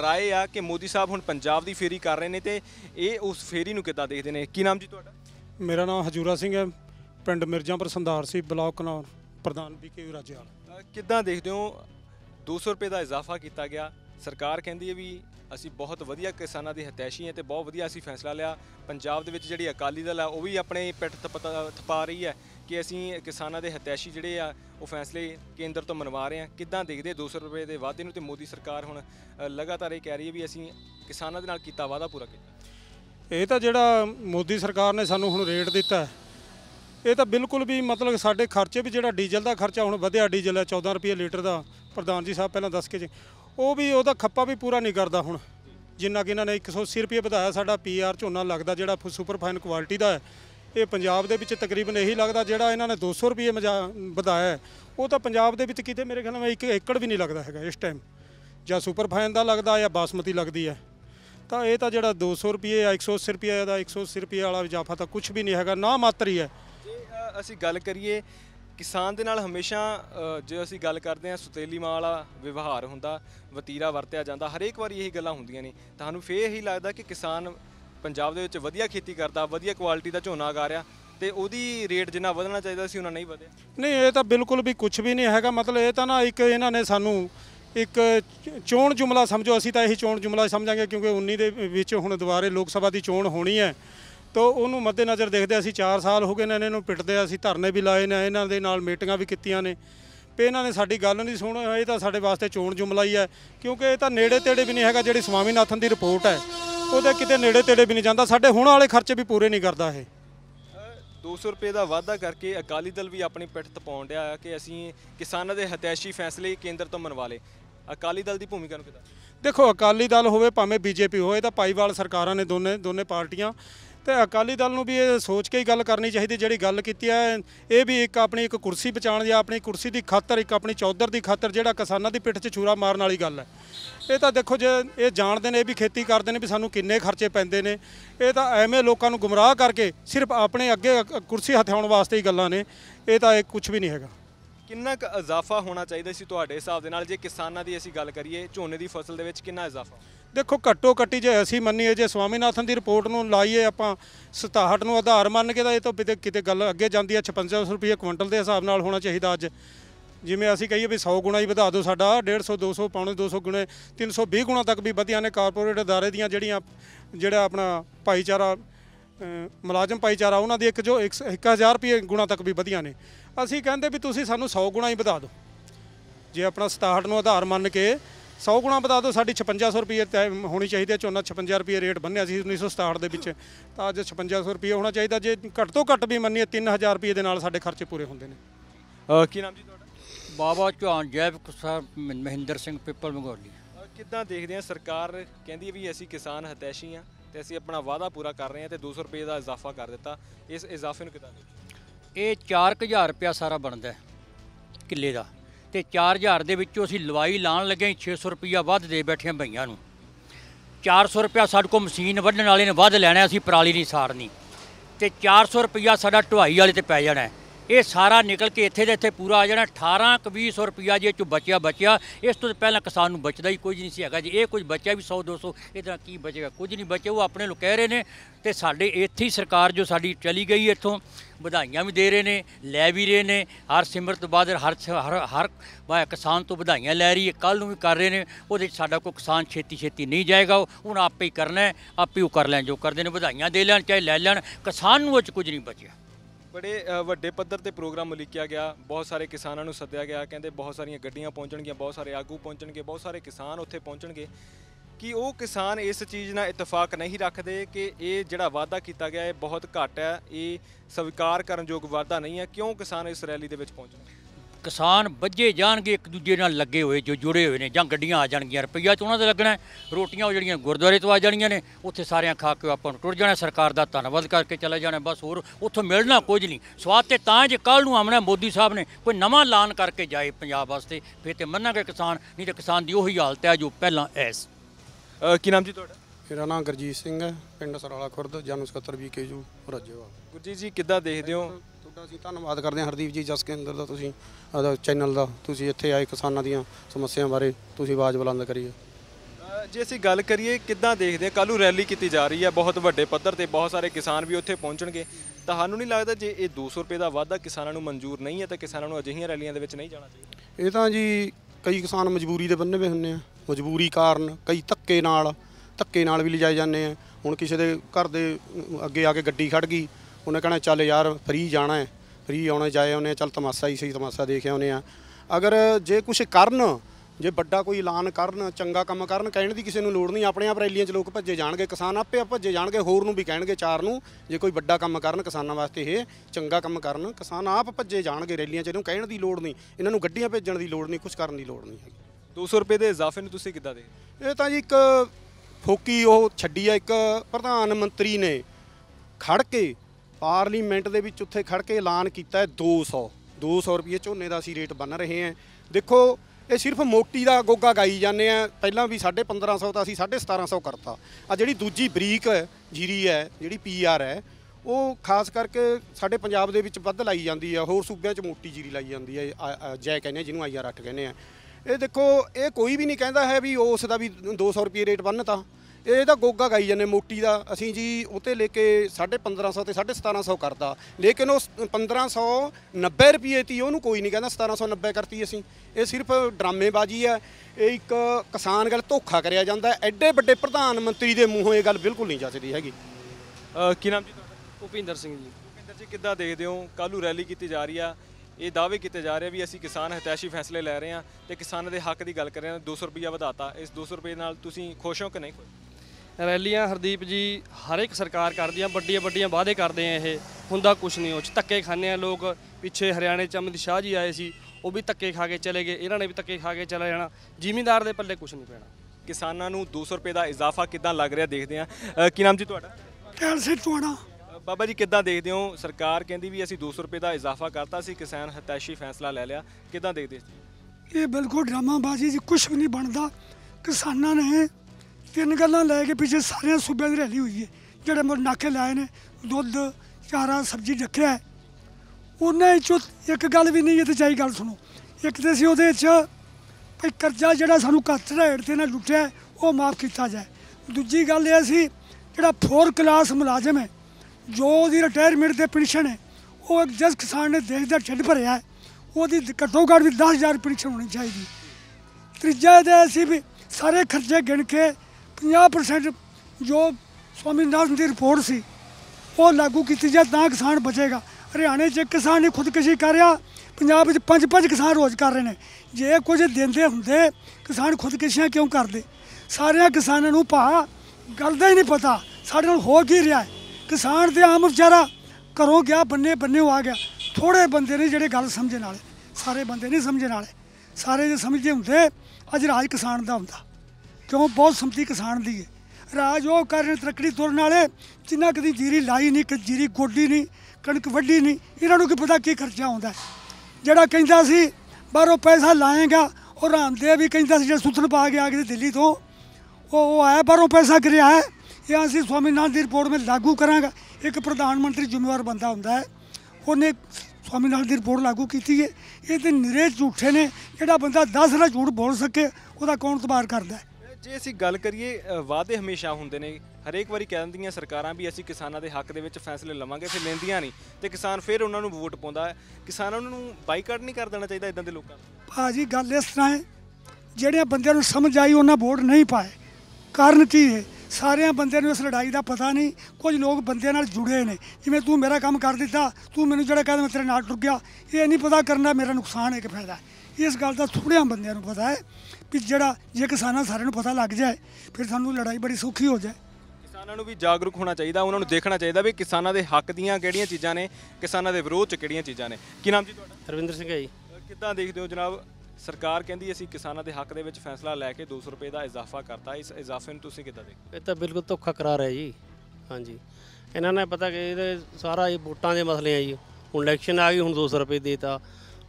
رائے ਆ ਕਿ ਮੋਦੀ ਸਾਹਿਬ ਹੁਣ ਪੰਜਾਬ ਦੀ ਫੇਰੀ ਕਰ ਰਹੇ ਨੇ ਤੇ ਇਹ ਉਸ ਫੇਰੀ ਨੂੰ ਕਿੱਦਾਂ ਦੇਖਦੇ ਨੇ ਕੀ ਨਾਮ ਜੀ ਤੁਹਾਡਾ ਮੇਰਾ ਨਾਮ ਹਜੂਰਾ ਸਿੰਘ ਹੈ ਪਿੰਡ ਮਿਰਜ਼ਾਪੁਰ ਸੰਧਾਰ ਸੀ ਬਲਾਕ ਕਨੌਰ ਪ੍ਰਧਾਨ ਬੀਕੇ ਰਾਜੇਵਾਲ ਕਿੱਦਾਂ ਦੇਖਦੇ ਹੋ 200 ਰੁਪਏ ਦਾ ਇਜ਼ਾਫਾ ਕੀਤਾ ਗਿਆ ਸਰਕਾਰ ਕਹਿੰਦੀ ਹੈ ਵੀ ਅਸੀਂ ਬਹੁਤ ਵਧੀਆ ਕਿਸਾਨਾਂ ਦੀ ਹਤੈਸ਼ੀ ਹੈ ਤੇ ਬਹੁਤ ਵਧੀਆ ਅਸੀਂ ਫੈਸਲਾ ਲਿਆ ਪੰਜਾਬ ਦੇ ਵਿੱਚ ਜਿਹੜੀ ਅਕਾਲੀ ਦਲ ਆ ਉਹ ਵੀ ਆਪਣੇ ਪਿੱਠ ਥਪਾ ਰਹੀ ਹੈ ਕਿ ਅਸੀਂ ਕਿਸਾਨਾਂ ਦੇ ਹਤੈਸ਼ੀ ਜਿਹੜੇ ਆ ਉਹ ਫੈਸਲੇ ਕੇਂਦਰ ਤੋਂ ਮਨਵਾ ਰਹੇ ਆ ਕਿੱਦਾਂ ਦੇਖਦੇ 200 ਰੁਪਏ ਦੇ ਵਾਅਦੇ ਨੂੰ ਤੇ ਮੋਦੀ ਸਰਕਾਰ ਹੁਣ ਲਗਾਤਾਰ ਇਹ ਕਹਿ ਰਹੀ ਹੈ ਵੀ ਅਸੀਂ ਕਿਸਾਨਾਂ ਦੇ ਨਾਲ ਕੀਤਾ ਵਾਅਦਾ ਪੂਰਾ ਕੀਤਾ ਇਹ ਤਾਂ ਜਿਹੜਾ ਮੋਦੀ ਸਰਕਾਰ ਨੇ ਸਾਨੂੰ ਹੁਣ ਰੇਟ ਦਿੱਤਾ ਇਹ ਤਾਂ ਬਿਲਕੁਲ ਵੀ ਮਤਲਬ ਸਾਡੇ ਖਰਚੇ ਵੀ ਜਿਹੜਾ ਡੀਜ਼ਲ ਦਾ ਖਰਚਾ ਹੁਣ ਵਧਿਆ ਡੀਜ਼ਲ ਹੈ 14 ਰੁਪਏ ਲੀਟਰ ਦਾ ਪ੍ਰਧਾਨ ਜੀ ਸਾਹਿਬ ਪਹਿਲਾਂ ਦੱਸ ਕੇ ਜੀ ਉਹ ਵੀ ਉਹਦਾ ਖੱਪਾ ਵੀ ਪੂਰਾ ਨਹੀਂ ਕਰਦਾ ਹੁਣ ਜਿੰਨਾ ਕਿ ਇਹਨਾਂ ਨੇ 180 ਰੁਪਏ ਵਧਾਇਆ ਸਾਡਾ ਪੀਆਰ ਝੋਨਾ ਲੱਗਦਾ ਜਿਹੜਾ ਸੁਪਰ ਫਾਈਨ ਕੁਆਲਿਟੀ ਦਾ ਹੈ ਇਹ ਪੰਜਾਬ ਦੇ ਵਿੱਚ ਤਕਰੀਬਨ ਇਹੀ ਲੱਗਦਾ ਜਿਹੜਾ ਇਹਨਾਂ ਨੇ 200 ਰੁਪਏ ਵਧਾਇਆ ਉਹ ਤਾਂ ਪੰਜਾਬ ਦੇ ਵਿੱਚ ਕਿਤੇ ਮੇਰੇ ਖਿਆਲ ਨਾਲ ਇੱਕ ਏਕੜ ਵੀ ਨਹੀਂ ਲੱਗਦਾ ਹੈਗਾ ਇਸ ਟਾਈਮ ਜਾਂ ਸੁਪਰ ਫਾਈਨ ਦਾ ਲੱਗਦਾ ਜਾਂ ਬਾਸਮਤੀ ਲੱਗਦੀ ਹੈ ਤਾਂ ਇਹ ਤਾਂ ਜਿਹੜਾ 200 ਰੁਪਏ ਜਾਂ 180 ਰੁਪਏ ਦਾ 180 ਰੁਪਏ ਵਾਲਾ ਇਜ਼ਾਫਾ ਤਾਂ ਕੁਝ ਵੀ ਨਹੀਂ ਹੈਗਾ ਨਾ ਮਾਤਰੀ ਹੈ ਜੇ ਅਸੀਂ ਗੱਲ ਕਰੀਏ ਕਿਸਾਨ ਦੇ ਨਾਲ ਹਮੇਸ਼ਾ ਜੇ ਅਸੀਂ ਗੱਲ ਕਰਦੇ ਹਾਂ ਸੁਤੇਲੀ ਮਾਂ ਵਾਲਾ ਵਿਵਹਾਰ ਹੁੰਦਾ ਵਤੀਰਾ ਵਰਤਿਆ ਜਾਂਦਾ ਹਰੇਕ ਵਾਰੀ ਇਹੀ ਗੱਲਾਂ ਹੁੰਦੀਆਂ ਨੇ ਤੁਹਾਨੂੰ ਫੇਰ ਇਹੀ ਲੱਗਦਾ ਕਿ ਕਿਸਾਨ ਪੰਜਾਬ ਦੇ ਵਿੱਚ ਵਧੀਆ ਖੇਤੀ ਕਰਦਾ ਵਧੀਆ ਕੁਆਲਿਟੀ ਦਾ ਝੋਨਾ ਉਗਾ ਰਿਹਾ ਤੇ ਉਹਦੀ ਰੇਟ ਜਿੰਨਾ ਵਧਣਾ ਚਾਹੀਦਾ ਸੀ ਉਹਨਾਂ ਨਹੀਂ ਵਧਿਆ ਨਹੀਂ ਇਹ ਤਾਂ ਬਿਲਕੁਲ ਵੀ ਕੁਝ ਵੀ ਨਹੀਂ ਹੈਗਾ ਮਤਲਬ ਇਹ ਤਾਂ ਨਾ ਇੱਕ ਇਹਨਾਂ ਨੇ ਸਾਨੂੰ ਇੱਕ ਚੋਣ ਜੁਮਲਾ ਸਮਝੋ ਅਸੀਂ ਤਾਂ ਇਹੀ ਚੋਣ ਜੁਮਲਾ ਸਮਝਾਂਗੇ ਕਿਉਂਕਿ 19 ਦੇ ਵਿੱਚ ਹੁਣ ਦੁਬਾਰੇ ਲੋਕ ਸਭਾ ਦੀ ਚੋਣ ਹੋਣੀ ਹੈ ਤੋ ਉਹਨੂੰ ਮੱਦੇਨਜ਼ਰ ਦੇਖਦੇ ਅਸੀਂ 4 ਸਾਲ ਹੋ ਗਏ ਨੇ ਇਹਨਾਂ ਨੂੰ ਪਿੱਟਦੇ ਅਸੀਂ ਧਰਨੇ ਵੀ ਲਾਏ ਨੇ ਇਹਨਾਂ ਦੇ ਨਾਲ ਮੀਟਿੰਗਾਂ ਵੀ ਕੀਤੀਆਂ ਨੇ ਪੇ ਇਹਨਾਂ ਨੇ ਸਾਡੀ ਗੱਲ ਨਹੀਂ ਸੁਣੀ ਇਹ ਤਾਂ ਸਾਡੇ ਵਾਸਤੇ ਚੋਣ ਜੁਮਲਾਈ ਹੈ ਕਿਉਂਕਿ ਇਹ ਤਾਂ ਨੇੜੇ ਤੇੜੇ ਵੀ ਨਹੀਂ ਹੈਗਾ ਜਿਹੜੀ ਨਾਥਨ ਦੀ ਰਿਪੋਰਟ ਹੈ ਉਹਦੇ ਕਿਤੇ ਨੇੜੇ ਤੇੜੇ ਵੀ ਨਹੀਂ ਜਾਂਦਾ ਸਾਡੇ ਹੁਣ ਵਾਲੇ ਖਰਚੇ ਵੀ ਪੂਰੇ ਨਹੀਂ ਕਰਦਾ ਇਹ 200 ਰੁਪਏ ਦਾ ਵਾਅਦਾ ਕਰਕੇ ਅਕਾਲੀ ਦਲ ਵੀ ਆਪਣੀ ਪਿੱਠ ਤਪਾਉਣ ਡਿਆ ਕਿ ਅਸੀਂ ਕਿਸਾਨਾਂ ਦੇ ਹਤੈਸ਼ੀ ਫੈਸਲੇ ਕੇਂਦਰ ਤੋਂ ਮਨਵਾ ਲੇ ਅਕਾਲੀ ਦਲ ਦੀ ਭੂਮਿਕਾ ਨੂੰ ਕਿਦਾਂ ਦੇਖੋ ਅਕਾਲੀ ਦਲ ਹੋਵੇ ਭਾਵੇਂ ਬੀਜੇਪੀ ਹੋਵੇ ਤਾਂ ਪਾਈਵਾਲ ਸਰਕਾਰਾਂ ਨੇ ਦੋਨੇ ਦੋਨੇ ਪਾਰਟੀਆਂ ਤੇ ਅਕਾਲੀ ਦਲ ਨੂੰ ਵੀ ਇਹ ਸੋਚ ਕੇ ਹੀ ਗੱਲ ਕਰਨੀ ਚਾਹੀਦੀ ਜਿਹੜੀ ਗੱਲ ਕੀਤੀ ਹੈ ਇਹ ਵੀ ਇੱਕ ਆਪਣੀ ਇੱਕ ਕੁਰਸੀ ਬਚਾਉਣ ਜਾਂ ਆਪਣੀ ਕੁਰਸੀ ਦੀ ਖਾਤਰ ਇੱਕ ਆਪਣੀ ਚੌਧਰ ਦੀ ਖਾਤਰ ਜਿਹੜਾ ਕਿਸਾਨਾਂ ਦੀ ਪਿੱਠ 'ਚ ਛੂਰਾ ਮਾਰਨ ਵਾਲੀ ਗੱਲ ਹੈ ਇਹ ਤਾਂ ਦੇਖੋ ਜੇ ਇਹ ਜਾਣਦੇ ਨੇ ਇਹ ਵੀ ਖੇਤੀ ਕਰਦੇ ਨੇ ਵੀ ਸਾਨੂੰ ਕਿੰਨੇ ਖਰਚੇ ਪੈਂਦੇ ਨੇ ਇਹ ਤਾਂ ਐਵੇਂ ਲੋਕਾਂ ਨੂੰ ਗੁੰਮਰਾਹ ਕਰਕੇ ਸਿਰਫ ਆਪਣੇ ਅੱਗੇ ਕੁਰਸੀ ਹਥਿਆਉਣ ਵਾਸਤੇ ਹੀ ਗੱਲਾਂ ਨੇ ਇਹ ਤਾਂ ਇਹ ਕੁਝ ਵੀ ਨਹੀਂ ਹੈਗਾ ਕਿੰਨਾ ਕੁ ਇਜ਼ਾਫਾ ਹੋਣਾ ਚਾਹੀਦਾ ਸੀ ਤੁਹਾਡੇ ਹਿਸਾਬ ਦੇ ਨਾਲ ਜੇ ਕਿਸਾਨਾਂ ਦੀ ਅਸੀਂ ਗੱਲ ਕਰੀਏ ਝੋਨੇ ਦੀ ਫਸਲ ਦੇ ਵਿੱਚ ਕਿੰਨਾ ਇਜ਼ਾਫਾ ਦੇਖੋ ਘੱਟੋ ਘੱਟੀ ਜੇ ਅਸੀਂ ਮੰਨੀਏ ਜੇ ਸਵਾਮੀਨਾਥਨ ਦੀ ਰਿਪੋਰਟ ਨੂੰ ਲਾਈਏ ਆਪਾਂ 67 ਨੂੰ ਆਧਾਰ ਮੰਨ ਕੇ ਤਾਂ ਇਹ ਤੋਂ ਕਿਤੇ ਗੱਲ ਅੱਗੇ ਜਾਂਦੀ ਹੈ 5600 ਰੁਪਏ ਕੁਇੰਟਲ ਦੇ ਹਿਸਾਬ ਨਾਲ ਹੋਣਾ ਚਾਹੀਦਾ ਅੱਜ ਜਿਵੇਂ ਅਸੀਂ ਕਹੀਏ ਵੀ 100 ਗੁਣਾ ਹੀ ਵਧਾ ਦਿਓ ਸਾਡਾ 150 200 ਪਾਉਣੇ 200 ਗੁਣੇ 320 ਗੁਣਾ ਤੱਕ ਵੀ ਵਧਿਆ ਨੇ ਕਾਰਪੋਰੇਟ ਅਦਾਰੇ ਦੀਆਂ ਜਿਹੜੀਆਂ ਜਿਹੜਾ ਆਪਣਾ ਭਾਈਚਾਰਾ ਮੁਲਾਜ਼ਮ ਭਾਈਚਾਰਾ ਉਹਨਾਂ ਦੀ ਇੱਕ ਜੋ 1000 ਰੁਪਏ ਗੁਣਾ ਤੱਕ ਵੀ ਵਧੀਆਂ ਨੇ ਅਸੀਂ ਕਹਿੰਦੇ ਵੀ ਤੁਸੀਂ ਸਾਨੂੰ 100 ਗੁਣਾ ਹੀ ਵਧਾ ਦਿਓ ਜੇ ਆਪਣਾ 67 ਨੂੰ ਆਧਾਰ ਮੰਨ ਕੇ 100 ਗੁਣਾ ਵਧਾ ਦਿਓ ਸਾਡੀ 5600 ਰੁਪਏ ਹੋਣੀ ਚਾਹੀਦੀ ਹੈ ਝੋਨਾ 56 ਰੁਪਏ ਰੇਟ ਬੰਨਿਆ ਸੀ 1967 ਦੇ ਵਿੱਚ ਤਾਂ ਅੱਜ 5600 ਰੁਪਏ ਹੋਣਾ ਚਾਹੀਦਾ ਜੇ ਘੱਟ ਤੋਂ ਘੱਟ ਵੀ ਮੰਨੀਏ 3000 ਰੁਪਏ ਦੇ ਨਾਲ ਸਾਡੇ ਖਰਚੇ ਪੂਰੇ ਹੁੰਦੇ ਨੇ ਕੀ ਨਾਮ ਜੀ ਤੁਹਾਡਾ ਬਾਬਾ ਚੌਹਾਨ ਜੈਵ ਕਿਸਾਨ ਮਹਿੰਦਰ ਸਿੰਘ ਪਿੱਪਲ ਮੰਗੋਲੀ ਕਿੱਦਾਂ ਦੇਖਦੇ ਆ ਸਰਕਾਰ ਕਹਿੰਦੀ ਵੀ ਅਸੀਂ ਕਿਸਾਨ ਹਤੈਸ਼ੀ ਆ ਤੇ ਅਸੀਂ ਆਪਣਾ ਵਾਅਦਾ ਪੂਰਾ ਕਰ ਰਹੇ ਹਾਂ ਤੇ 200 ਰੁਪਏ ਦਾ ਇਜ਼ਾਫਾ ਕਰ ਦਿੱਤਾ ਇਸ ਇਜ਼ਾਫੇ ਨੂੰ ਕਿਦਾਂ ਦੇਖੋ ਇਹ 4000 ਰੁਪਿਆ ਸਾਰਾ ਬਣਦਾ ਕਿੱਲੇ ਦਾ ਤੇ 4000 ਦੇ ਵਿੱਚੋਂ ਅਸੀਂ ਲਵਾਈ ਲਾਣ ਲੱਗੇ 600 ਰੁਪਿਆ ਵੱਧ ਦੇ ਬੈਠੇ ਭਈਆਂ ਨੂੰ 400 ਰੁਪਿਆ ਸਾਡੇ ਕੋਲ ਮਸ਼ੀਨ ਵੱਢਣ ਵਾਲੇ ਨੇ ਵੱਧ ਲੈਣਾ ਅਸੀਂ ਪਰਾਲੀ ਨਹੀਂ ਸਾੜਨੀ ਤੇ 400 ਰੁਪਿਆ ਸਾਡਾ ਢਵਾਈ ਵਾਲੇ ਤੇ ਪੈ ਜਾਣਾ ਇਹ ਸਾਰਾ ਨਿਕਲ ਕੇ ਇੱਥੇ ਦੇ ਇੱਥੇ ਪੂਰਾ ਆ ਜਾਣਾ 18 200 ਰੁਪਿਆ ਜੇ ਚ ਬਚਿਆ ਬਚਿਆ ਇਸ ਤੋਂ ਪਹਿਲਾਂ ਕਿਸਾਨ ਨੂੰ ਬਚਦਾ ਹੀ ਕੁਝ ਨਹੀਂ ਸੀ ਹੈਗਾ ਜੀ ਇਹ ਕੁਝ ਬਚਿਆ ਵੀ 100 200 ਇਹਦਾ ਕੀ ਬਚੇਗਾ ਕੁਝ ਨਹੀਂ ਬਚੇ ਉਹ ਆਪਣੇ ਲੋਕ ਕਹਿ ਰਹੇ ਨੇ ਤੇ ਸਾਡੇ ਇੱਥੇ ਹੀ ਸਰਕਾਰ ਜੋ ਸਾਡੀ ਚਲੀ ਗਈ ਇੱਥੋਂ ਵਧਾਈਆਂ ਵੀ ਦੇ ਰਹੇ ਨੇ ਲੈ ਵੀ ਰਹੇ ਨੇ ਹਰ ਸਿਮਰਤ ਬਾਦਰ ਹਰ ਹਰ ਹਰ ਕਿਸਾਨ ਤੋਂ ਵਧਾਈਆਂ ਲੈ ਰਹੀ ਹੈ ਕੱਲ ਨੂੰ ਵੀ ਕਰ ਰਹੇ ਨੇ ਉਹਦੇ ਸਾਡਾ ਕੋਈ ਕਿਸਾਨ ਛੇਤੀ ਛੇਤੀ ਨਹੀਂ ਜਾਏਗਾ ਉਹਨਾਂ ਆਪੇ ਹੀ ਕਰਨਾ ਆਪੇ ਉਹ ਕਰ ਲੈਣ ਜੋ ਕਰਦੇ ਨੇ ਵਧਾਈਆਂ ਦੇ ਲੈਣ ਚਾਹੇ ਲੈ ਲੈਣ ਕਿਸਾਨ ਨੂੰ ਉਹ ਚ ਕੁਝ ਨਹੀਂ ਬਚਿਆ ਬੜੇ ਵੱਡੇ ਪੱਧਰ ਤੇ ਪ੍ਰੋਗਰਾਮ ਉਲੀਕਿਆ ਗਿਆ ਬਹੁਤ ਸਾਰੇ ਕਿਸਾਨਾਂ ਨੂੰ ਸੱਦਿਆ ਗਿਆ ਕਹਿੰਦੇ ਬਹੁਤ ਸਾਰੀਆਂ ਗੱਡੀਆਂ ਪਹੁੰਚਣਗੀਆਂ ਬਹੁਤ ਸਾਰੇ ਆਗੂ ਪਹੁੰਚਣਗੇ ਬਹੁਤ ਸਾਰੇ ਕਿਸਾਨ ਉੱਥੇ ਪਹੁੰਚਣਗੇ ਕਿ ਉਹ ਕਿਸਾਨ ਇਸ ਚੀਜ਼ ਨਾਲ ਇਤਫਾਕ ਨਹੀਂ ਰੱਖਦੇ ਕਿ ਇਹ ਜਿਹੜਾ ਵਾਅਦਾ ਕੀਤਾ ਗਿਆ ਹੈ ਬਹੁਤ ਘੱਟ ਹੈ ਇਹ ਸਵੀਕਾਰ ਕਰਨ ਯੋਗ ਵਾਅਦਾ ਨਹੀਂ ਹੈ ਕਿਉਂ ਕਿਸਾਨ ਇਸ ਰੈਲੀ ਦੇ ਵਿੱਚ ਪਹੁੰਚਣਗੇ ਕਿਸਾਨ ਵੱਜੇ ਜਾਣਗੇ ਇੱਕ ਦੂਜੇ ਨਾਲ ਲੱਗੇ ਹੋਏ ਜੋ ਜੁੜੇ ਹੋਏ ਨੇ ਜਾਂ ਗੱਡੀਆਂ ਆ ਜਾਣਗੀਆਂ ਰੁਪਈਆ ਤੇ ਉਹਨਾਂ ਦੇ ਲੱਗਣਾ ਰੋਟੀਆਂ ਉਹ ਜਿਹੜੀਆਂ ਗੁਰਦੁਆਰੇ ਤੋਂ ਆ ਜਾਣੀਆਂ ਨੇ ਉੱਥੇ ਸਾਰਿਆਂ ਖਾ ਕੇ ਆਪਾਂ ਨੂੰ ਟੁੱਟ ਜਾਣਾ ਸਰਕਾਰ ਦਾ ਧੰਨਵਾਦ ਕਰਕੇ ਚਲੇ ਜਾਣਾ ਬਸ ਹੋਰ ਉੱਥੋਂ ਮਿਲਣਾ ਕੁਝ ਨਹੀਂ ਸਵਾਦ ਤੇ ਤਾਂ ਜੇ ਕੱਲ ਨੂੰ ਆਮਣਾ ਮੋਦੀ ਸਾਹਿਬ ਨੇ ਕੋਈ ਨਵਾਂ ਐਲਾਨ ਕਰਕੇ ਜਾਏ ਪੰਜਾਬ ਵਾਸਤੇ ਫਿਰ ਤੇ ਮੰਨਾਂਗੇ ਕਿਸਾਨ ਨਹੀਂ ਤੇ ਕਿਸਾਨ ਦੀ ਉਹੀ ਹਾਲਤ ਹੈ ਜੋ ਪਹਿਲਾਂ ਐਸ ਕੀ ਨਾਮ ਜੀ ਤੁਹਾਡਾ ਮੇਰਾ ਨਾਮ ਗਰਜੀਤ ਸਿੰਘ ਹੈ ਪਿੰਡ ਸਰਾਲਾ ਖੁਰਦ ਜਨਮ ਸਕੱਤਰ ਕੇਜੂ ਰਾਜੇਵਾਲ ਗੁਰਜੀਤ ਜੀ ਕਿੱਦਾਂ ਦੇਖਦੇ ਹੋ ਤੁਹਾਡਾ ਅਸੀਂ ਧੰਨਵਾਦ ਕਰਦੇ ਹਾਂ ਹਰਦੀਪ ਜੀ ਜਸ ਦਾ ਤੁਸੀਂ ਆਦਾ ਚੈਨਲ ਦਾ ਤੁਸੀਂ ਇੱਥੇ ਆਏ ਕਿਸਾਨਾਂ ਦੀਆਂ ਸਮੱਸਿਆਵਾਂ ਬਾਰੇ ਤੁਸੀਂ ਆਵਾਜ਼ ਬੁਲੰਦ ਕਰੀਏ ਜੇ ਅਸੀਂ ਗੱਲ ਕਰੀਏ ਕਿੱਦਾਂ ਦੇਖਦੇ ਆ ਕੱਲ੍ਹ ਨੂੰ ਰੈਲੀ ਕੀਤੀ ਜਾ ਰਹੀ ਹੈ ਬਹੁਤ ਵੱਡੇ ਪੱਧਰ ਤੇ ਬਹੁਤ ਸਾਰੇ ਕਿਸਾਨ ਵੀ ਉੱਥੇ ਪਹੁੰਚਣਗੇ ਤੁਹਾਨੂੰ ਨਹੀਂ ਲੱਗਦਾ ਜੇ ਇਹ 200 ਰੁਪਏ ਦਾ ਵਾਅਦਾ ਕਿਸਾਨਾਂ ਨੂੰ ਮਨਜ਼ੂਰ ਨਹੀਂ ਹੈ ਤਾਂ ਕਿਸਾਨਾਂ ਨੂੰ ਅਜਿਹੀਆਂ ਰੈਲੀਆਂ ਦੇ ਵਿੱਚ ਨਹੀਂ ਜਾਣਾ ਚਾਹੀਦਾ ਇਹ ਤਾਂ ਜੀ ਕਈ ਕਿਸਾਨ ਮਜਬੂਰੀ ਦੇ ਬੰਨੇ ਵੇ ਹੁੰਨੇ ਆ ਮਜਬੂਰੀ ਕਾਰਨ ਕਈ ਧੱਕੇ ਨਾਲ ਧੱਕੇ ਨਾਲ ਵੀ ਲਿਜਾਏ ਜਾਂਦੇ ਆ ਹੁਣ ਕਿਸੇ ਦੇ ਘਰ ਦੇ ਅੱਗੇ ਆ ਕੇ ਗੱਡੀ ਖੜ ਗਈ ਉਹਨੇ ਕਹਣਾ ਚੱਲ ਯਾਰ ਫਰੀ ਜਾਣਾ ਹੈ ਫਰੀ ਆਉਣਾ ਜਾਏ ਉਹਨੇ ਚੱਲ ਤਮਾਸ਼ਾ ਹੀ ਸਹੀ ਤਮਾਸ਼ਾ ਦੇਖਿਆ ਉਹਨੇ ਆ ਅਗਰ ਜੇ ਕੁਝ ਕਰਨ ਜੇ ਵੱਡਾ ਕੋਈ ਐਲਾਨ ਕਰਨ ਚੰਗਾ ਕੰਮ ਕਰਨ ਕਹਿਣ ਦੀ ਕਿਸੇ ਨੂੰ ਲੋੜ ਨਹੀਂ ਆਪਣੇ ਆਪ ਰੈਲੀਆਂ 'ਚ ਲੋਕ ਭੱਜੇ ਜਾਣਗੇ ਕਿਸਾਨ ਆਪੇ ਆਪ ਭੱਜੇ ਜਾਣਗੇ ਹੋਰ ਨੂੰ ਵੀ ਕਹਿਣਗੇ ਚਾਰ ਨੂੰ ਜੇ ਕੋਈ ਵੱਡਾ ਕੰਮ ਕਰਨ ਕਿਸਾਨਾਂ ਵਾਸਤੇ ਇਹ ਚੰਗਾ ਕੰਮ ਕਰਨ ਕਿਸਾਨ ਆਪ ਭੱਜੇ ਜਾਣਗੇ ਰੈਲੀਆਂ 'ਚ ਇਹਨੂੰ ਕਹਿਣ ਦੀ ਲੋੜ ਨਹੀਂ ਇਹਨਾਂ ਨੂੰ ਗੱਡੀਆਂ ਭੇਜਣ ਦੀ ਲੋੜ ਨਹੀਂ ਕੁਝ ਕਰਨ ਦੀ ਲੋੜ ਨਹੀਂ ਹੈਗੀ 200 ਰੁਪਏ ਦੇ ਇਜ਼ਾਫੇ ਨੂੰ ਤੁਸੀਂ ਕਿੱਦਾਂ ਦੇ ਇਹ ਤਾਂ ਜੀ ਇੱਕ ਫੋਕੀ ਉਹ ਛੱਡੀ ਆ ਇੱਕ ਪ੍ਰਧਾਨ ਮੰਤਰੀ ਨੇ ਖੜ ਕੇ ਪਾਰਲੀਮੈਂਟ ਦੇ ਵਿੱਚ ਉੱਥੇ ਖੜ ਕੇ ਐਲਾਨ ਕੀਤਾ ਹੈ 200 200 ਰੁਪਏ ਝੋਨੇ ਦਾ ਅਸੀਂ ਰੇਟ ਬਣ ਰਹੇ ਹਾਂ ਦੇਖੋ ਇਹ ਸਿਰਫ ਮੋਟੀ ਦਾ ਗੋਗਾ ਗਾਈ ਜਾਂਦੇ ਆ ਪਹਿਲਾਂ ਵੀ 1550 ਤਾਂ ਅਸੀਂ 1750 ਕਰਤਾ ਆ ਜਿਹੜੀ ਦੂਜੀ ਬਰੀਕ ਜੀਰੀ ਹੈ ਜਿਹੜੀ ਪੀਆਰ ਹੈ ਉਹ ਖਾਸ ਕਰਕੇ ਸਾਡੇ ਪੰਜਾਬ ਦੇ ਵਿੱਚ ਵੱਧ ਲਾਈ ਜਾਂਦੀ ਆ ਹੋਰ ਸੂਬਿਆਂ 'ਚ ਮੋਟੀ ਜੀਰੀ ਲਾਈ ਜਾਂਦੀ ਆ ਜੈ ਕਹਿੰਦੇ ਜਿਹਨੂੰ ਆਈਆਰ 8 ਕਹਿੰਦੇ ਆ ਇਹ ਦੇਖੋ ਇਹ ਕੋਈ ਵੀ ਨਹੀਂ ਕਹਿੰਦਾ ਹੈ ਵੀ ਉਸ ਦਾ ਵੀ 200 ਰੁਪਏ ਰੇਟ ਬੰਨਤਾ ਇਹ ਤਾਂ ਗੋਗਾ ਗਾਈ ਜਾਂਦੇ ਮੋਟੀ ਦਾ ਅਸੀਂ ਜੀ ਉਤੇ ਲੈ ਕੇ 1550 ਤੇ 1750 ਕਰਦਾ ਲੇਕਿਨ ਉਹ 1590 ਰੁਪਏ ਤੀ ਉਹਨੂੰ ਕੋਈ ਨਹੀਂ ਕਹਿੰਦਾ 1790 ਕਰਤੀ ਅਸੀਂ ਇਹ ਸਿਰਫ ਡਰਾਮੇਬਾਜ਼ੀ ਹੈ ਇਹ ਇੱਕ ਕਿਸਾਨ ਗੱਲ ਧੋਖਾ ਕਰਿਆ ਜਾਂਦਾ ਐਡੇ ਵੱਡੇ ਪ੍ਰਧਾਨ ਮੰਤਰੀ ਦੇ ਮੂੰਹੋਂ ਇਹ ਗੱਲ ਬਿਲਕੁਲ ਨਹੀਂ ਜੱਚਦੀ ਹੈਗੀ ਕੀ ਨਾਮ ਜੀ ਤੁਹਾਡਾ ਭੁਪਿੰਦਰ ਸਿੰਘ ਜੀ ਭੁਪਿੰਦਰ ਜੀ ਕਿੱਦਾਂ ਦੇਖਦੇ ਹੋ ਕੱਲੂ ਰੈਲੀ ਕੀਤੀ ਜਾ ਰਹੀ ਆ ਇਹ ਦਾਅਵੇ ਕੀਤੇ ਜਾ ਰਹੇ ਵੀ ਅਸੀਂ ਕਿਸਾਨ ਹਤਾਸ਼ੀ ਫੈਸਲੇ ਲੈ ਰਹੇ ਆ ਤੇ ਕਿਸਾਨਾਂ ਦੇ ਹੱਕ ਦੀ ਗੱਲ ਕਰ ਰਹੇ ਆ 200 ਰੁਪਏ ਵਧਾਤਾ ਇਸ 200 ਰੁਪਏ ਨਾਲ ਤੁਸੀਂ ਖੁਸ਼ ਹੋ ਕਿ ਨਹੀਂ ਖੁਸ਼ ਰੈਲੀਆਂ ਹਰਦੀਪ ਜੀ ਹਰ ਇੱਕ ਸਰਕਾਰ ਕਰਦੀ ਆ ਵੱਡੀਆਂ ਵੱਡੀਆਂ ਵਾਅਦੇ ਕਰਦੇ ਆ ਇਹ ਹੁੰਦਾ ਕੁਛ ਨਹੀਂ ਉਹ ਚ ਧੱਕੇ ਖਾਂਦੇ ਆ ਲੋਕ ਪਿੱਛੇ ਹਰਿਆਣੇ ਚ ਅਮਿਤ ਸ਼ਾਹ ਜੀ ਆਏ ਸੀ ਉਹ ਵੀ ਧੱਕੇ ਖਾ ਕੇ ਚਲੇ ਗਏ ਇਹਨਾਂ ਨੇ ਵੀ ਧੱਕੇ ਖਾ ਕੇ ਚਲੇ ਜਾਣਾ ਜ਼ਿਮੀਂਦਾਰ ਦੇ ਪੱਲੇ ਕੁਛ ਨਹੀਂ ਪੈਣਾ ਕਿਸਾਨਾਂ ਨੂੰ 200 ਰੁਪਏ ਦਾ ਇਜ਼ਾਫਾ ਕਿਦਾਂ ਲੱਗ ਰਿਹਾ ਦੇਖਦੇ ਆ ਕੀ ਨਾਮ ਜੀ ਤੁਹਾਡਾ ਕੈਲ ਸੇ ਤੁਹਾਡਾ ਬਾਬਾ ਜੀ ਕਿਦਾਂ ਦੇਖਦੇ ਹੋ ਸਰਕਾਰ ਕਹਿੰਦੀ ਵੀ ਅਸੀਂ 200 ਰੁਪਏ ਦਾ ਇਜ਼ਾਫਾ ਕਰਤਾ ਸੀ ਕਿਸਾਨ ਹਤਾਸ਼ੀ ਫੈਸਲਾ ਲੈ ਲਿਆ ਕਿਦਾਂ ਦੇਖਦੇ ਇਹ ਬਿਲਕੁਲ ਡਰਾਮਾਬਾਜ਼ੀ ਜੀ ਕੁਝ ਵੀ ਨਹੀਂ ਬਣਦਾ ਕਿਸਾਨਾਂ ਨੇ ਤਿੰਨ ਗੱਲਾਂ ਲੈ ਕੇ ਪਿੱਛੇ ਸਾਰਿਆਂ ਸੂਬਿਆਂ ਦੀ ਰੈਲੀ ਹੋਈ ਹੈ ਜਿਹੜੇ ਮੋਰ ਨਾਕੇ ਲਾਏ ਨੇ ਦੁੱਧ ਚਾਰਾ ਸਬਜ਼ੀ ਰੱਖਿਆ ਉਹਨਾਂ ਵਿੱਚੋਂ ਇੱਕ ਗੱਲ ਵੀ ਨਹੀਂ ਤੇ ਚਾਹੀ ਗੱਲ ਸੁਣੋ ਇੱਕ ਤੇ ਸੀ ਉਹਦੇ ਵਿੱਚ ਭਈ ਕਰਜ਼ਾ ਜਿਹੜਾ ਸਾਨੂੰ ਕੱਟ ਰੇਟ ਤੇ ਨਾ ਲੁੱਟਿਆ ਉਹ ਮਾਫ ਕੀਤਾ ਜਾਏ ਦੂਜੀ ਗੱਲ ਇਹ ਸੀ ਜਿਹੜਾ ਫੋਰ ਕਲਾਸ ਮੁਲਾਜ਼ਮ ਹੈ ਜੋ ਉਹਦੀ ਰਿਟਾਇਰਮੈਂਟ ਤੇ ਪੈਨਸ਼ਨ ਹੈ ਉਹ ਇੱਕ ਜਸ ਕਿਸਾਨ ਨੇ ਦੇਸ਼ ਦਾ ਛੱਡ ਭਰਿਆ ਉਹਦੀ ਘੱਟੋ ਘੱਟ ਵੀ 10000 ਪੈਨਸ਼ਨ ਹੋਣੀ ਚਾਹੀਦੀ ਤੀਜਾ ਇਹ ਸੀ ਵੀ ਸਾਰੇ ਖਰਚੇ ਗਿਣ ਕੇ 50% ਜੋ ਸਵਾਮੀ ਨਾਥਨ ਦੀ ਰਿਪੋਰਟ ਸੀ ਉਹ ਲਾਗੂ ਕੀਤੀ ਜਾ ਤਾਂ ਕਿਸਾਨ ਬਚੇਗਾ ਹਰਿਆਣੇ 'ਚ ਕਿਸਾਨ ਨੇ ਖੁਦਕਸ਼ੀ ਕਰਿਆ ਪੰਜਾਬ ਵਿੱਚ ਪੰਜ ਪੰਜ ਕਿਸਾਨ ਰੋਜ਼ ਕਰ ਰਹੇ ਨੇ ਜੇ ਕੁਝ ਦਿੰਦੇ ਹੁੰਦੇ ਕਿਸਾਨ ਖੁਦਕਸ਼ੀਆਂ ਕਿਉਂ ਕਰਦੇ ਸਾਰਿਆਂ ਕਿਸਾਨਾਂ ਨੂੰ ਪਾ ਗੱਲ ਦਾ ਹੀ ਨਹੀਂ ਪਤਾ ਸਾਡੇ ਨਾਲ ਹੋ ਕੀ ਰਿਹਾ ਹੈ ਕਿਸਾਨ ਤੇ ਆਮ ਵਿਚਾਰਾ ਘਰੋਂ ਗਿਆ ਬੰਨੇ ਬੰਨੇ ਆ ਗਿਆ ਥੋੜੇ ਬੰਦੇ ਨੇ ਜਿਹੜੇ ਗੱਲ ਸਮਝਣ ਵਾਲੇ ਸਾਰੇ ਬੰਦੇ ਨਹੀਂ ਸਮਝਣ ਵਾਲੇ ਸਾਰੇ ਜੇ ਸਮਝਦੇ ਹੁੰਦੇ ਅੱਜ ਰਾਜ ਕਿਸਾਨ ਦਾ ਹੁੰਦਾ ਕਿਉਂ ਬਹੁਤ ਸੰਪਤੀ ਕਿਸਾਨ ਦੀ ਹੈ ਰਾਜ ਉਹ ਕਰਨ ਤਰਕੜੀ ਤੁਰਨ ਵਾਲੇ ਜਿੰਨਾ ਕਦੀ ਜੀਰੀ ਲਾਈ ਨਹੀਂ ਕਦੀ ਜੀਰੀ ਗੋਡੀ ਨਹੀਂ ਕਣਕ ਵੱਡੀ ਨਹੀਂ ਇਹਨਾਂ ਨੂੰ ਕੀ ਪਤਾ ਕੀ ਖਰਚਾ ਹੁੰਦਾ ਜਿਹੜਾ ਕਹਿੰਦਾ ਸੀ ਬਾਹਰੋਂ ਪੈਸਾ ਲਾਏਗਾ ਉਹ ਰਾਮਦੇਵ ਵੀ ਕਹਿੰਦਾ ਸੀ ਜੇ ਸੁਤਨ ਪਾ ਕੇ ਆ ਕੇ ਦਿੱਲੀ ਤੋਂ ਉਹ ਉਹ ਆਇਆ ਬਾਹਰੋਂ ਪੈਸਾ ਕਰਿਆ ਹੈ ਇਹ ਅਸੀਂ ਸਵਾਮੀਨਾਥਨ ਦੀ ਰਿਪੋਰਟ ਮੇ ਲਾਗੂ ਕਰਾਂਗਾ ਇੱਕ ਪ੍ਰਧਾਨ ਮੰਤਰੀ ਜ਼ਿੰਮੇਵਾਰ ਬੰਦਾ ਹੁੰਦਾ ਹੈ ਉਹਨੇ ਸਵਾਮੀਨਾਥਨ ਦੀ ਰਿਪੋਰਟ ਲਾਗੂ ਕੀਤੀ ਹੈ ਇਹ ਤੇ ਨਿਰੇ ਝੂਠੇ ਨੇ ਜਿਹੜਾ ਬੰਦਾ 10 ਨਾਲ ਝੂਠ ਬੋਲ ਸਕੇ ਉਹਦਾ ਕੌਣ ਤਬਾਰ ਕਰਦਾ ਹੈ ਜੇ ਅਸੀਂ ਗੱਲ ਕਰੀਏ ਵਾਅਦੇ ਹਮੇਸ਼ਾ ਹੁੰਦੇ ਨੇ ਹਰੇਕ ਵਾਰੀ ਕਹਿ ਦਿੰਦੀਆਂ ਸਰਕਾਰਾਂ ਵੀ ਅਸੀਂ ਕਿਸਾਨਾਂ ਦੇ ਹੱਕ ਦੇ ਵਿੱਚ ਫੈਸਲੇ ਲਵਾਂਗੇ ਫਿਰ ਲੈਂਦੀਆਂ ਨਹੀਂ ਤੇ ਕਿਸਾਨ ਫਿਰ ਉਹਨਾਂ ਨੂੰ ਵੋਟ ਪਾਉਂਦਾ ਕਿਸਾਨਾਂ ਨੂੰ ਬਾਈਕਾਟ ਨਹੀਂ ਕਰ ਦੇਣਾ ਚਾਹੀਦਾ ਇਦਾਂ ਦੇ ਲੋਕਾਂ ਨੂੰ ਭਾਜੀ ਗੱਲ ਇਸ ਤਰ੍ਹਾਂ ਹੈ ਜਿਹੜੇ ਬੰਦਿਆਂ ਨੂੰ ਸਮਝ ਆਈ ਉਹਨਾਂ ਵੋਟ ਨਹੀਂ ਪਾਏ ਕਾਰਨ ਕੀ ਹੈ ਸਾਰਿਆਂ ਬੰਦਿਆਂ ਨੂੰ ਇਸ ਲੜਾਈ ਦਾ ਪਤਾ ਨਹੀਂ ਕੁਝ ਲੋਕ ਬੰਦਿਆਂ ਨਾਲ ਜੁੜੇ ਨੇ ਜਿਵੇਂ ਤੂੰ ਮੇਰਾ ਕੰਮ ਕਰ ਦਿੱਤਾ ਤੂੰ ਮੈਨੂੰ ਜਿਹੜਾ ਕਹਿੰਦਾ ਮੈਂ ਤੇਰੇ ਨਾਲ ਟੁੱਟ ਗਿਆ ਇਹ ਨਹੀਂ ਪਤਾ ਕਰਨਾ ਮੇਰਾ ਨੁਕਸਾਨ ਹੈ ਕਿ ਫਾਇਦਾ ਇਸ ਗੱਲ ਦਾ ਥੋੜਿਆਂ ਬੰਦਿਆਂ ਨੂੰ ਪਤਾ ਹੈ ਕਿ ਜਿਹੜਾ ਜੇ ਕਿਸਾਨਾਂ ਸਾਰਿਆਂ ਨੂੰ ਪਤਾ ਲੱਗ ਜਾਏ ਫਿਰ ਸਾਨੂੰ ਲੜਾਈ ਬੜੀ ਸੌਖੀ ਹੋ ਜਾਏ ਕਿਸਾਨਾਂ ਨੂੰ ਵੀ ਜਾਗਰੂਕ ਹੋਣਾ ਚਾਹੀਦਾ ਉਹਨਾਂ ਨੂੰ ਦੇਖਣਾ ਚਾਹੀਦਾ ਵੀ ਕਿਸਾਨਾਂ ਦੇ ਹੱਕ ਦੀਆਂ ਕਿਹੜੀਆਂ ਚੀਜ਼ਾਂ ਨੇ ਕਿਸਾਨਾਂ ਦੇ ਵਿਰੋਧ 'ਚ ਕਿਹੜੀਆਂ ਚੀਜ਼ਾਂ ਨੇ ਕੀ ਨਾਮ ਜੀ ਤੁਹਾਡਾ ਰਵਿੰਦਰ ਸਿੰਘ ਹੈ ਜੀ ਕਿੱਦਾਂ ਦੇਖਦੇ ਹੋ ਜਨਾਬ ਸਰਕਾਰ ਕਹਿੰਦੀ ਅਸੀਂ ਕਿਸਾਨਾਂ ਦੇ ਹੱਕ ਦੇ ਵਿੱਚ ਫੈਸਲਾ ਲੈ ਕੇ 200 ਰੁਪਏ ਦਾ ਇਜ਼ਾਫਾ ਕਰਤਾ ਇਸ ਇਜ਼ਾਫੇ ਨੂੰ ਤੁਸੀਂ ਕਿੱਦਾਂ ਦੇਖਦੇ ਇਹ ਤਾਂ ਬਿਲਕੁਲ ਧੋਖਾ ਕਰਾਰ ਹੈ ਜੀ ਹਾਂਜੀ ਇਹਨਾਂ ਨੇ ਪਤਾ ਕਿ ਇਹ ਸਾਰਾ ਇਹ ਵੋਟਾਂ ਦੇ ਮਸਲੇ ਆ ਜੀ ਹੁਣ ਇਲੈਕਸ਼ਨ ਆ ਗਈ ਹੁਣ 200 ਰੁਪਏ ਦੇਤਾ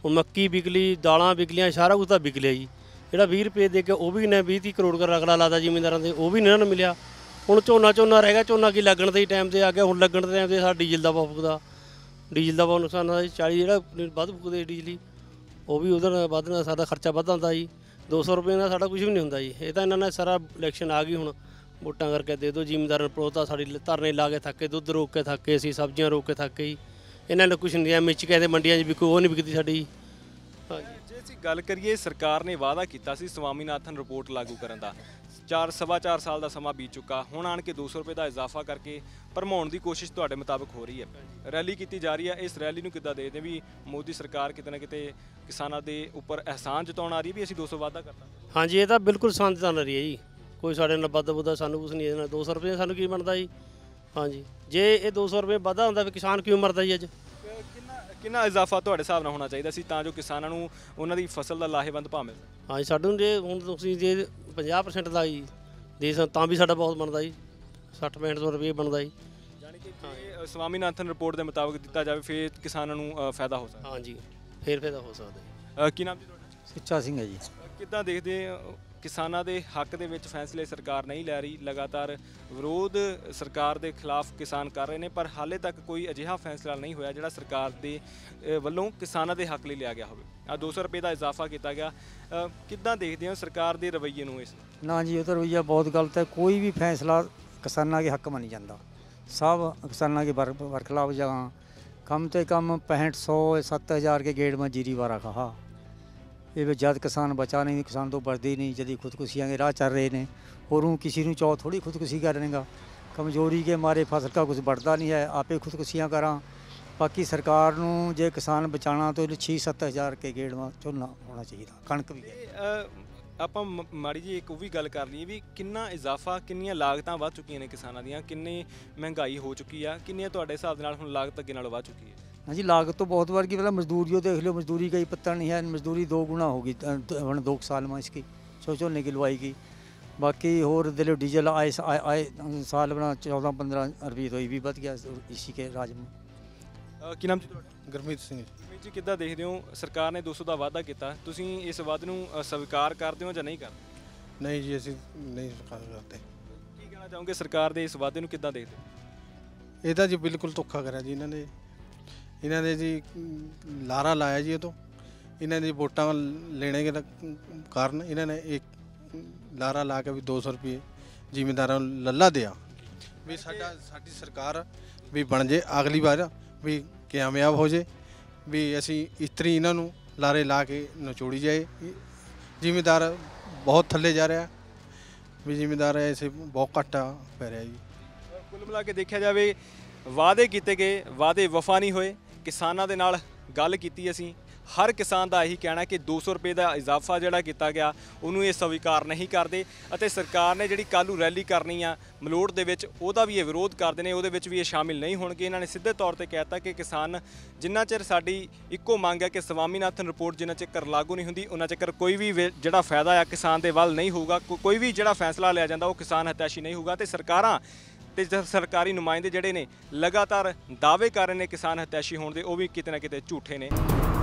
ਉਹ ਮੱਕੀ ਵਿਕਲੀ ਦਾਲਾਂ ਵਿਕਲੀਆਂ ਸਾਰਾ ਕੁਝ ਤਾਂ ਵਿਕਲਿਆ ਜੀ ਜਿਹੜਾ 20 ਰੁਪਏ ਦੇ ਕੇ ਉਹ ਵੀ ਨੇ 20 30 ਕਰੋੜ ਦਾ ਰਗੜਾ ਲਾਦਾ ਜ਼ਿਮੀਂਦਾਰਾਂ ਦੇ ਉਹ ਵੀ ਇਹਨਾਂ ਨੂੰ ਮਿਲਿਆ ਹੁਣ ਝੋਨਾ ਝੋਨਾ ਰਹਿ ਗਿਆ ਝੋਨਾ ਕੀ ਲੱਗਣ ਦੇ ਟਾਈਮ ਤੇ ਆ ਗਿਆ ਹੁਣ ਲੱਗਣ ਦੇ ਟਾਈਮ ਤੇ ਸਾਡਾ ਡੀਜ਼ਲ ਦਾ ਬਹੁਤ ਦਾ ਡੀਜ਼ਲ ਦਾ ਬਹੁਤ ਨੁਕਸਾਨ ਹੁੰਦਾ 40 ਜਿਹੜਾ ਵੱਧ ਦੇ ਡੀਜ਼ਲੀ ਉਹ ਵੀ ਉਹਦਾ ਵਧਣਾ ਸਾਡਾ ਖਰਚਾ ਵੱਧ ਹੁੰਦਾ ਜੀ 200 ਰੁਪਏ ਦਾ ਸਾਡਾ ਕੁਝ ਵੀ ਨਹੀਂ ਹੁੰਦਾ ਜੀ ਇਹ ਤਾਂ ਇਹਨਾਂ ਨੇ ਸਾਰਾ ਇਲੈਕਸ਼ਨ ਆ ਗਈ ਹੁਣ ਵੋਟਾਂ ਕਰਕੇ ਦੇ ਦਿਓ ਜ਼ਿਮੀਂਦਾਰਾਂ ਨੂੰ ਪ੍ਰੋਤਾ ਸਾਡੀ ਧਰਨੇ ਲਾ ਕੇ ਥੱਕੇ ਦੁੱਧ ਰੋਕ ਕੇ ਥੱਕੇ ਅਸੀਂ ਸਬਜ਼ੀਆਂ ਰੋਕ ਕੇ ਥੱਕੇ ਜੀ ਇਹਨਾਂ ਲੋਕੇਸ਼ਨ ਕੁਝ ਨਹੀਂ ਆ ਮਿਰਚ ਕਹਿੰਦੇ ਮੰਡੀਆਂ 'ਚ ਵਿਕੂ ਉਹ ਨਹੀਂ ਵਿਕਦੀ ਸਾਡੀ ਜੇ ਅਸੀਂ ਗੱਲ ਕਰੀਏ ਸਰਕਾਰ ਨੇ ਵਾਅਦਾ ਕੀਤਾ ਸੀ ਸਵਾਮੀਨਾਥਨ ਰਿਪੋਰਟ ਲਾਗੂ ਕਰਨ ਦਾ 4 ਸਵਾ 4 ਸਾਲ ਦਾ ਸਮਾਂ ਬੀਤ ਚੁੱਕਾ ਹੁਣ ਆਣ ਕੇ 200 ਰੁਪਏ ਦਾ ਇਜ਼ਾਫਾ ਕਰਕੇ ਭਰਮਾਉਣ ਦੀ ਕੋਸ਼ਿਸ਼ ਤੁਹਾਡੇ ਮੁਤਾਬਕ ਹੋ ਰਹੀ ਹੈ ਰੈਲੀ ਕੀਤੀ ਜਾ ਰਹੀ ਹੈ ਇਸ ਰੈਲੀ ਨੂੰ ਕਿੱਦਾਂ ਦੇਖਦੇ ਵੀ ਮੋਦੀ ਸਰਕਾਰ ਕਿਤੇ ਨਾ ਕਿਤੇ ਕਿਸਾਨਾਂ ਦੇ ਉੱਪਰ ਅਹਿਸਾਨ ਜਤਾਉਣ ਆ ਰਹੀ ਵੀ ਅਸੀਂ 200 ਵਾਅਦਾ ਕਰਦਾ ਹਾਂਜੀ ਇਹ ਤਾਂ ਬਿਲਕੁਲ ਸੰਤਾਨ ਰਹੀ ਹੈ ਜੀ ਕੋਈ ਸਾਡੇ ਨਾਲ ਬੱਦ ਬੁੱਧਾ ਸਾਨੂੰ ਕੁਝ ਨਹੀਂ ਇਹਨਾਂ 200 ਰੁਪਏ ਸਾਨੂੰ ਕੀ ਬਣਦਾ ਜੀ ਹਾਂਜੀ ਜੇ ਇਹ 200 ਰੁਪਏ ਵਾਧਾ ਹੁੰਦਾ ਫਿਰ ਕਿਸਾਨ ਕਿਉਂ ਮਰਦਾ ਜੀ ਅੱਜ ਕਿੰਨਾ ਕਿੰਨਾ ਇਜ਼ਾਫਾ ਤੁਹਾਡੇ ਹਿਸਾਬ ਨਾਲ ਹੋਣਾ ਚਾਹੀਦਾ ਸੀ ਤਾਂ ਜੋ ਕਿਸਾਨਾਂ ਨੂੰ ਉਹਨਾਂ ਦੀ ਫਸਲ ਦਾ ਲਾਹੇਵੰਦ ਭਾਅ ਮਿਲੇ ਹਾਂਜੀ ਨੂੰ ਜੇ ਹੁਣ ਤੁਸੀਂ ਜੇ 50% ਦਾ ਜੀ ਦੇ ਤਾਂ ਵੀ ਸਾਡਾ ਬਹੁਤ ਬਣਦਾ ਜੀ 60 65 ਰੁਪਏ ਬਣਦਾ ਜੀ ਯਾਨੀ ਕਿ ਸਵਾਮੀਨਾਥਨ ਰਿਪੋਰਟ ਦੇ ਮੁਤਾਬਕ ਦਿੱਤਾ ਜਾਵੇ ਫਿਰ ਕਿਸਾਨਾਂ ਨੂੰ ਫਾਇਦਾ ਹੋ ਸਕਦਾ ਹਾਂਜੀ ਫੇਰ ਫਾਇਦਾ ਹੋ ਸਕਦਾ ਕੀ ਨਾਮ ਜੀ ਤੁਹਾਡਾ ਸਿੱਚਾ ਸਿੰਘ ਹੈ ਜੀ ਕਿੱਦਾਂ ਦੇਖਦੇ ਕਿਸਾਨਾਂ ਦੇ ਹੱਕ ਦੇ ਵਿੱਚ ਫੈਸਲੇ ਸਰਕਾਰ ਨਹੀਂ ਲੈ ਰਹੀ ਲਗਾਤਾਰ ਵਿਰੋਧ ਸਰਕਾਰ ਦੇ ਖਿਲਾਫ ਕਿਸਾਨ ਕਰ ਰਹੇ ਨੇ ਪਰ ਹਾਲੇ ਤੱਕ ਕੋਈ ਅਜਿਹਾ ਫੈਸਲਾ ਨਹੀਂ ਹੋਇਆ ਜਿਹੜਾ ਸਰਕਾਰ ਦੇ ਵੱਲੋਂ ਕਿਸਾਨਾਂ ਦੇ ਹੱਕ ਲਈ ਲਿਆ ਗਿਆ ਹੋਵੇ ਆ 200 ਰੁਪਏ ਦਾ ਇਜ਼ਾਫਾ ਕੀਤਾ ਗਿਆ ਕਿੱਦਾਂ ਦੇਖਦੇ ਹੋ ਸਰਕਾਰ ਦੇ ਰਵੱਈਏ ਨੂੰ ਇਸ ਨਾ ਜੀ ਉਹ ਤਾਂ ਰਵੱਈਆ ਬਹੁਤ ਗਲਤ ਹੈ ਕੋਈ ਵੀ ਫੈਸਲਾ ਕਿਸਾਨਾਂ ਦੇ ਹੱਕ ਮੰਨੀ ਜਾਂਦਾ ਸਭ ਕਿਸਾਨਾਂ ਦੇ ਵਰਖਲਾਫ ਜਾਂ ਕਮ ਤੇ ਕਮ 6500 7000 ਦੇ ਗੇੜ में ਵਾਰਾ ਖਾ ਇਹ ਵੀ ਜਦ ਕਿਸਾਨ ਬਚਾ ਨਹੀਂ ਕਿਸਾਨ ਤੋਂ ਬਚਦੇ ਨਹੀਂ ਜਦੀ ਖੁਦਕੁਸ਼ੀਆਂ ਦੇ ਰਾਹ ਚੱਲ ਰਹੇ ਨੇ ਹੋਰ ਕਿਸੇ ਨੂੰ ਚਾਹ ਥੋੜੀ ਖੁਦਕੁਸ਼ੀ ਕਰਨੇਗਾ ਕਮਜ਼ੋਰੀ ਕੇ ਮਾਰੇ ਫਸਲ ਦਾ ਕੁਝ ਵੱਡਦਾ ਨਹੀਂ ਹੈ ਆਪੇ ਖੁਦਕੁਸ਼ੀਆਂ ਕਰਾਂ ਬਾਕੀ ਸਰਕਾਰ ਨੂੰ ਜੇ ਕਿਸਾਨ ਬਚਾਣਾ ਤੋਂ 6-7000 ਕੇ ਗੇੜਵਾ ਝੋਨਾ ਹੋਣਾ ਚਾਹੀਦਾ ਕਣਕ ਵੀ ਆਪਾਂ ਮਾੜੀ ਜੀ ਇੱਕ ਉਹ ਵੀ ਗੱਲ ਕਰ ਲਈਏ ਵੀ ਕਿੰਨਾ ਇਜ਼ਾਫਾ ਕਿੰਨੀਆਂ ਲਾਗਤਾਂ ਵੱਧ ਚੁੱਕੀਆਂ ਨੇ ਕਿਸਾਨਾਂ ਦੀਆਂ ਕਿੰਨੀ ਮਹਿੰਗਾਈ ਹੋ ਚੁੱਕੀ ਆ ਕਿੰਨੀਆਂ ਤੁਹਾਡੇ ਹਿਸਾਬ ਦੇ ਨਾਲ ਹੁਣ ਲਾਗਤ ਅੱਗੇ ਨਾਲੋਂ ਵੱਧ ਚੁੱਕੀ ਹੈ ਹਾਂਜੀ ਲਾਗਤ ਤੋਂ ਬਹੁਤ ਵਾਰ ਕੀ ਪਹਿਲਾਂ ਮਜ਼ਦੂਰੀ ਉਹ ਦੇਖ ਲਿਓ ਮਜ਼ਦੂਰੀ ਕਈ ਪੱਤਣ ਨਹੀਂ ਹੈ ਮਜ਼ਦੂਰੀ ਦੋ ਗੁਣਾ ਹੋ ਗਈ ਹੁਣ 2 ਸਾਲ ਮਾ ਇਸਕੀ ਸੋ ਝੋਨੇ की ਲਵਾਈ ਬਾਕੀ ਹੋਰ और ਡੀਜ਼ਲ डीजल आए ਸਾਲ ਬਣਾ 14 15 ਰੁਪਏ रुपये तो ये भी बच गया इसी के राज ਕੀ ਨਾਮ ਜੀ ਤੁਹਾਡਾ ਗਰਮੀਤ ਸਿੰਘ ਜੀ ਜੀ ਕਿੱਦਾਂ ਦੇਖਦੇ ਹੋ ਸਰਕਾਰ ਨੇ 200 ਦਾ ਵਾਅਦਾ ਕੀਤਾ ਤੁਸੀਂ ਇਸ ਵਾਅਦੇ ਨੂੰ ਸਵੀਕਾਰ ਕਰਦੇ ਹੋ ਜਾਂ ਨਹੀਂ ਕਰਦੇ ਨਹੀਂ ਜੀ ਅਸੀਂ ਨਹੀਂ ਸਵੀਕਾਰ ਕਰਦੇ ਕੀ ਕਹਿਣਾ ਚਾਹੋਗੇ ਸਰਕਾਰ ਦੇ ਇਸ ਵਾਅਦੇ ਨੂੰ ਕਿੱਦਾਂ ਦੇਖਦੇ ਹੋ? ਇਹ ਤਾਂ ਜੀ ਬਿਲਕੁਲ ਧੋਖਾ ਕਰਿਆ ਜੀ ਇਹਨਾਂ ਨੇ ਇਹਨਾਂ ਨੇ ਜੀ ਲਾਰਾ ਲਾਇਆ ਜੀ ਇਹ ਤੋਂ ਇਹਨਾਂ ਨੇ ਵੋਟਾਂ ਲੈਣੇ ਦੇ ਕਾਰਨ ਇਹਨਾਂ ਨੇ ਇੱਕ ਲਾਰਾ ਲਾ ਕੇ ਵੀ 200 ਰੁਪਏ ਜ਼ਿਮੀਂਦਾਰਾਂ ਨੂੰ ਲੱਲਾ ਦਿਆ ਵੀ ਸਾਡਾ ਸਾਡੀ ਸਰਕਾਰ ਵੀ ਬਣ ਜੇ ਅਗਲੀ ਵਾਰ ਵੀ ਕਾਮਯਾਬ ਹੋ ਜੇ ਵੀ ਅਸੀਂ ਇਤਰੀ ਇਹਨਾਂ ਨੂੰ ਲਾਰੇ ਲਾ ਕੇ ਨਚੋੜੀ ਜਾਏ ਜ਼ਿਮੀਂਦਾਰ ਬਹੁਤ ਥੱਲੇ ਜਾ ਰਿਹਾ ਵੀ ਜ਼ਿਮੀਂਦਾਰ ਐਸੇ ਬਹੁਤ ਘਟਾ ਪੈ ਰਿਹਾ ਜੀ ਕੁੱਲ ਮਿਲਾ ਕੇ ਦੇਖਿਆ ਜਾਵੇ ਵਾਅਦੇ ਕੀਤੇ ਗਏ ਵਾਅਦੇ ਵਫਾ ਨਹੀਂ ਹੋਏ ਕਿਸਾਨਾਂ ਦੇ ਨਾਲ ਗੱਲ ਕੀਤੀ ਅਸੀਂ ਹਰ ਕਿਸਾਨ ਦਾ ਇਹੀ ਕਹਿਣਾ ਕਿ 200 ਰੁਪਏ ਦਾ ਇਜ਼ਾਫਾ ਜਿਹੜਾ ਕੀਤਾ ਗਿਆ ਉਹਨੂੰ ਇਹ ਸਵੀਕਾਰ ਨਹੀਂ ਕਰਦੇ ਅਤੇ ਸਰਕਾਰ ਨੇ ਜਿਹੜੀ ਕੱਲੂ ਰੈਲੀ ਕਰਨੀ ਆ ਮਲੋੜ ਦੇ ਵਿੱਚ ਉਹਦਾ ਵੀ ਇਹ ਵਿਰੋਧ ਕਰਦੇ ਨੇ ਉਹਦੇ ਵਿੱਚ ਵੀ ਇਹ ਸ਼ਾਮਿਲ ਨਹੀਂ ਹੋਣਗੇ ਇਹਨਾਂ ਨੇ ਸਿੱਧੇ ਤੌਰ ਤੇ ਕਹਿਤਾ ਕਿ ਕਿਸਾਨ ਜਿੰਨਾ ਚਿਰ ਸਾਡੀ ਇੱਕੋ ਮੰਗ ਹੈ ਕਿ ਸਵਾਮੀਨਾਥਨ ਰਿਪੋਰਟ ਜਿੰਨਾ ਚਿਰ ਲਾਗੂ ਨਹੀਂ ਹੁੰਦੀ ਉਹਨਾਂ ਚਿਰ ਕੋਈ ਵੀ ਜਿਹੜਾ ਫਾਇਦਾ ਆ ਕਿਸਾਨ ਦੇ ਵੱਲ ਨਹੀਂ ਹੋਊਗਾ ਕੋਈ ਵੀ ਜਿਹੜਾ ਫੈਸਲਾ ਲਿਆ ਜਾਂਦਾ ਉਹ ਕਿਸਾਨ ਹਤਿਆਸ਼ੀ ਨਹੀਂ ਹੋਊਗਾ ਤੇ ਸਰਕਾਰਾਂ ਤੇ ਸਰਕਾਰੀ ਨੁਮਾਇੰਦੇ ਜਿਹੜੇ ਨੇ ਲਗਾਤਾਰ ਦਾਅਵੇ ਕਰ ਰਹੇ ਨੇ ਕਿਸਾਨ ਹਤੈਸ਼ੀ ਹੋਣ ਦੇ ਉਹ ਵੀ ਕਿਤੇ ਨਾ ਕਿਤੇ ਝੂਠੇ ਨੇ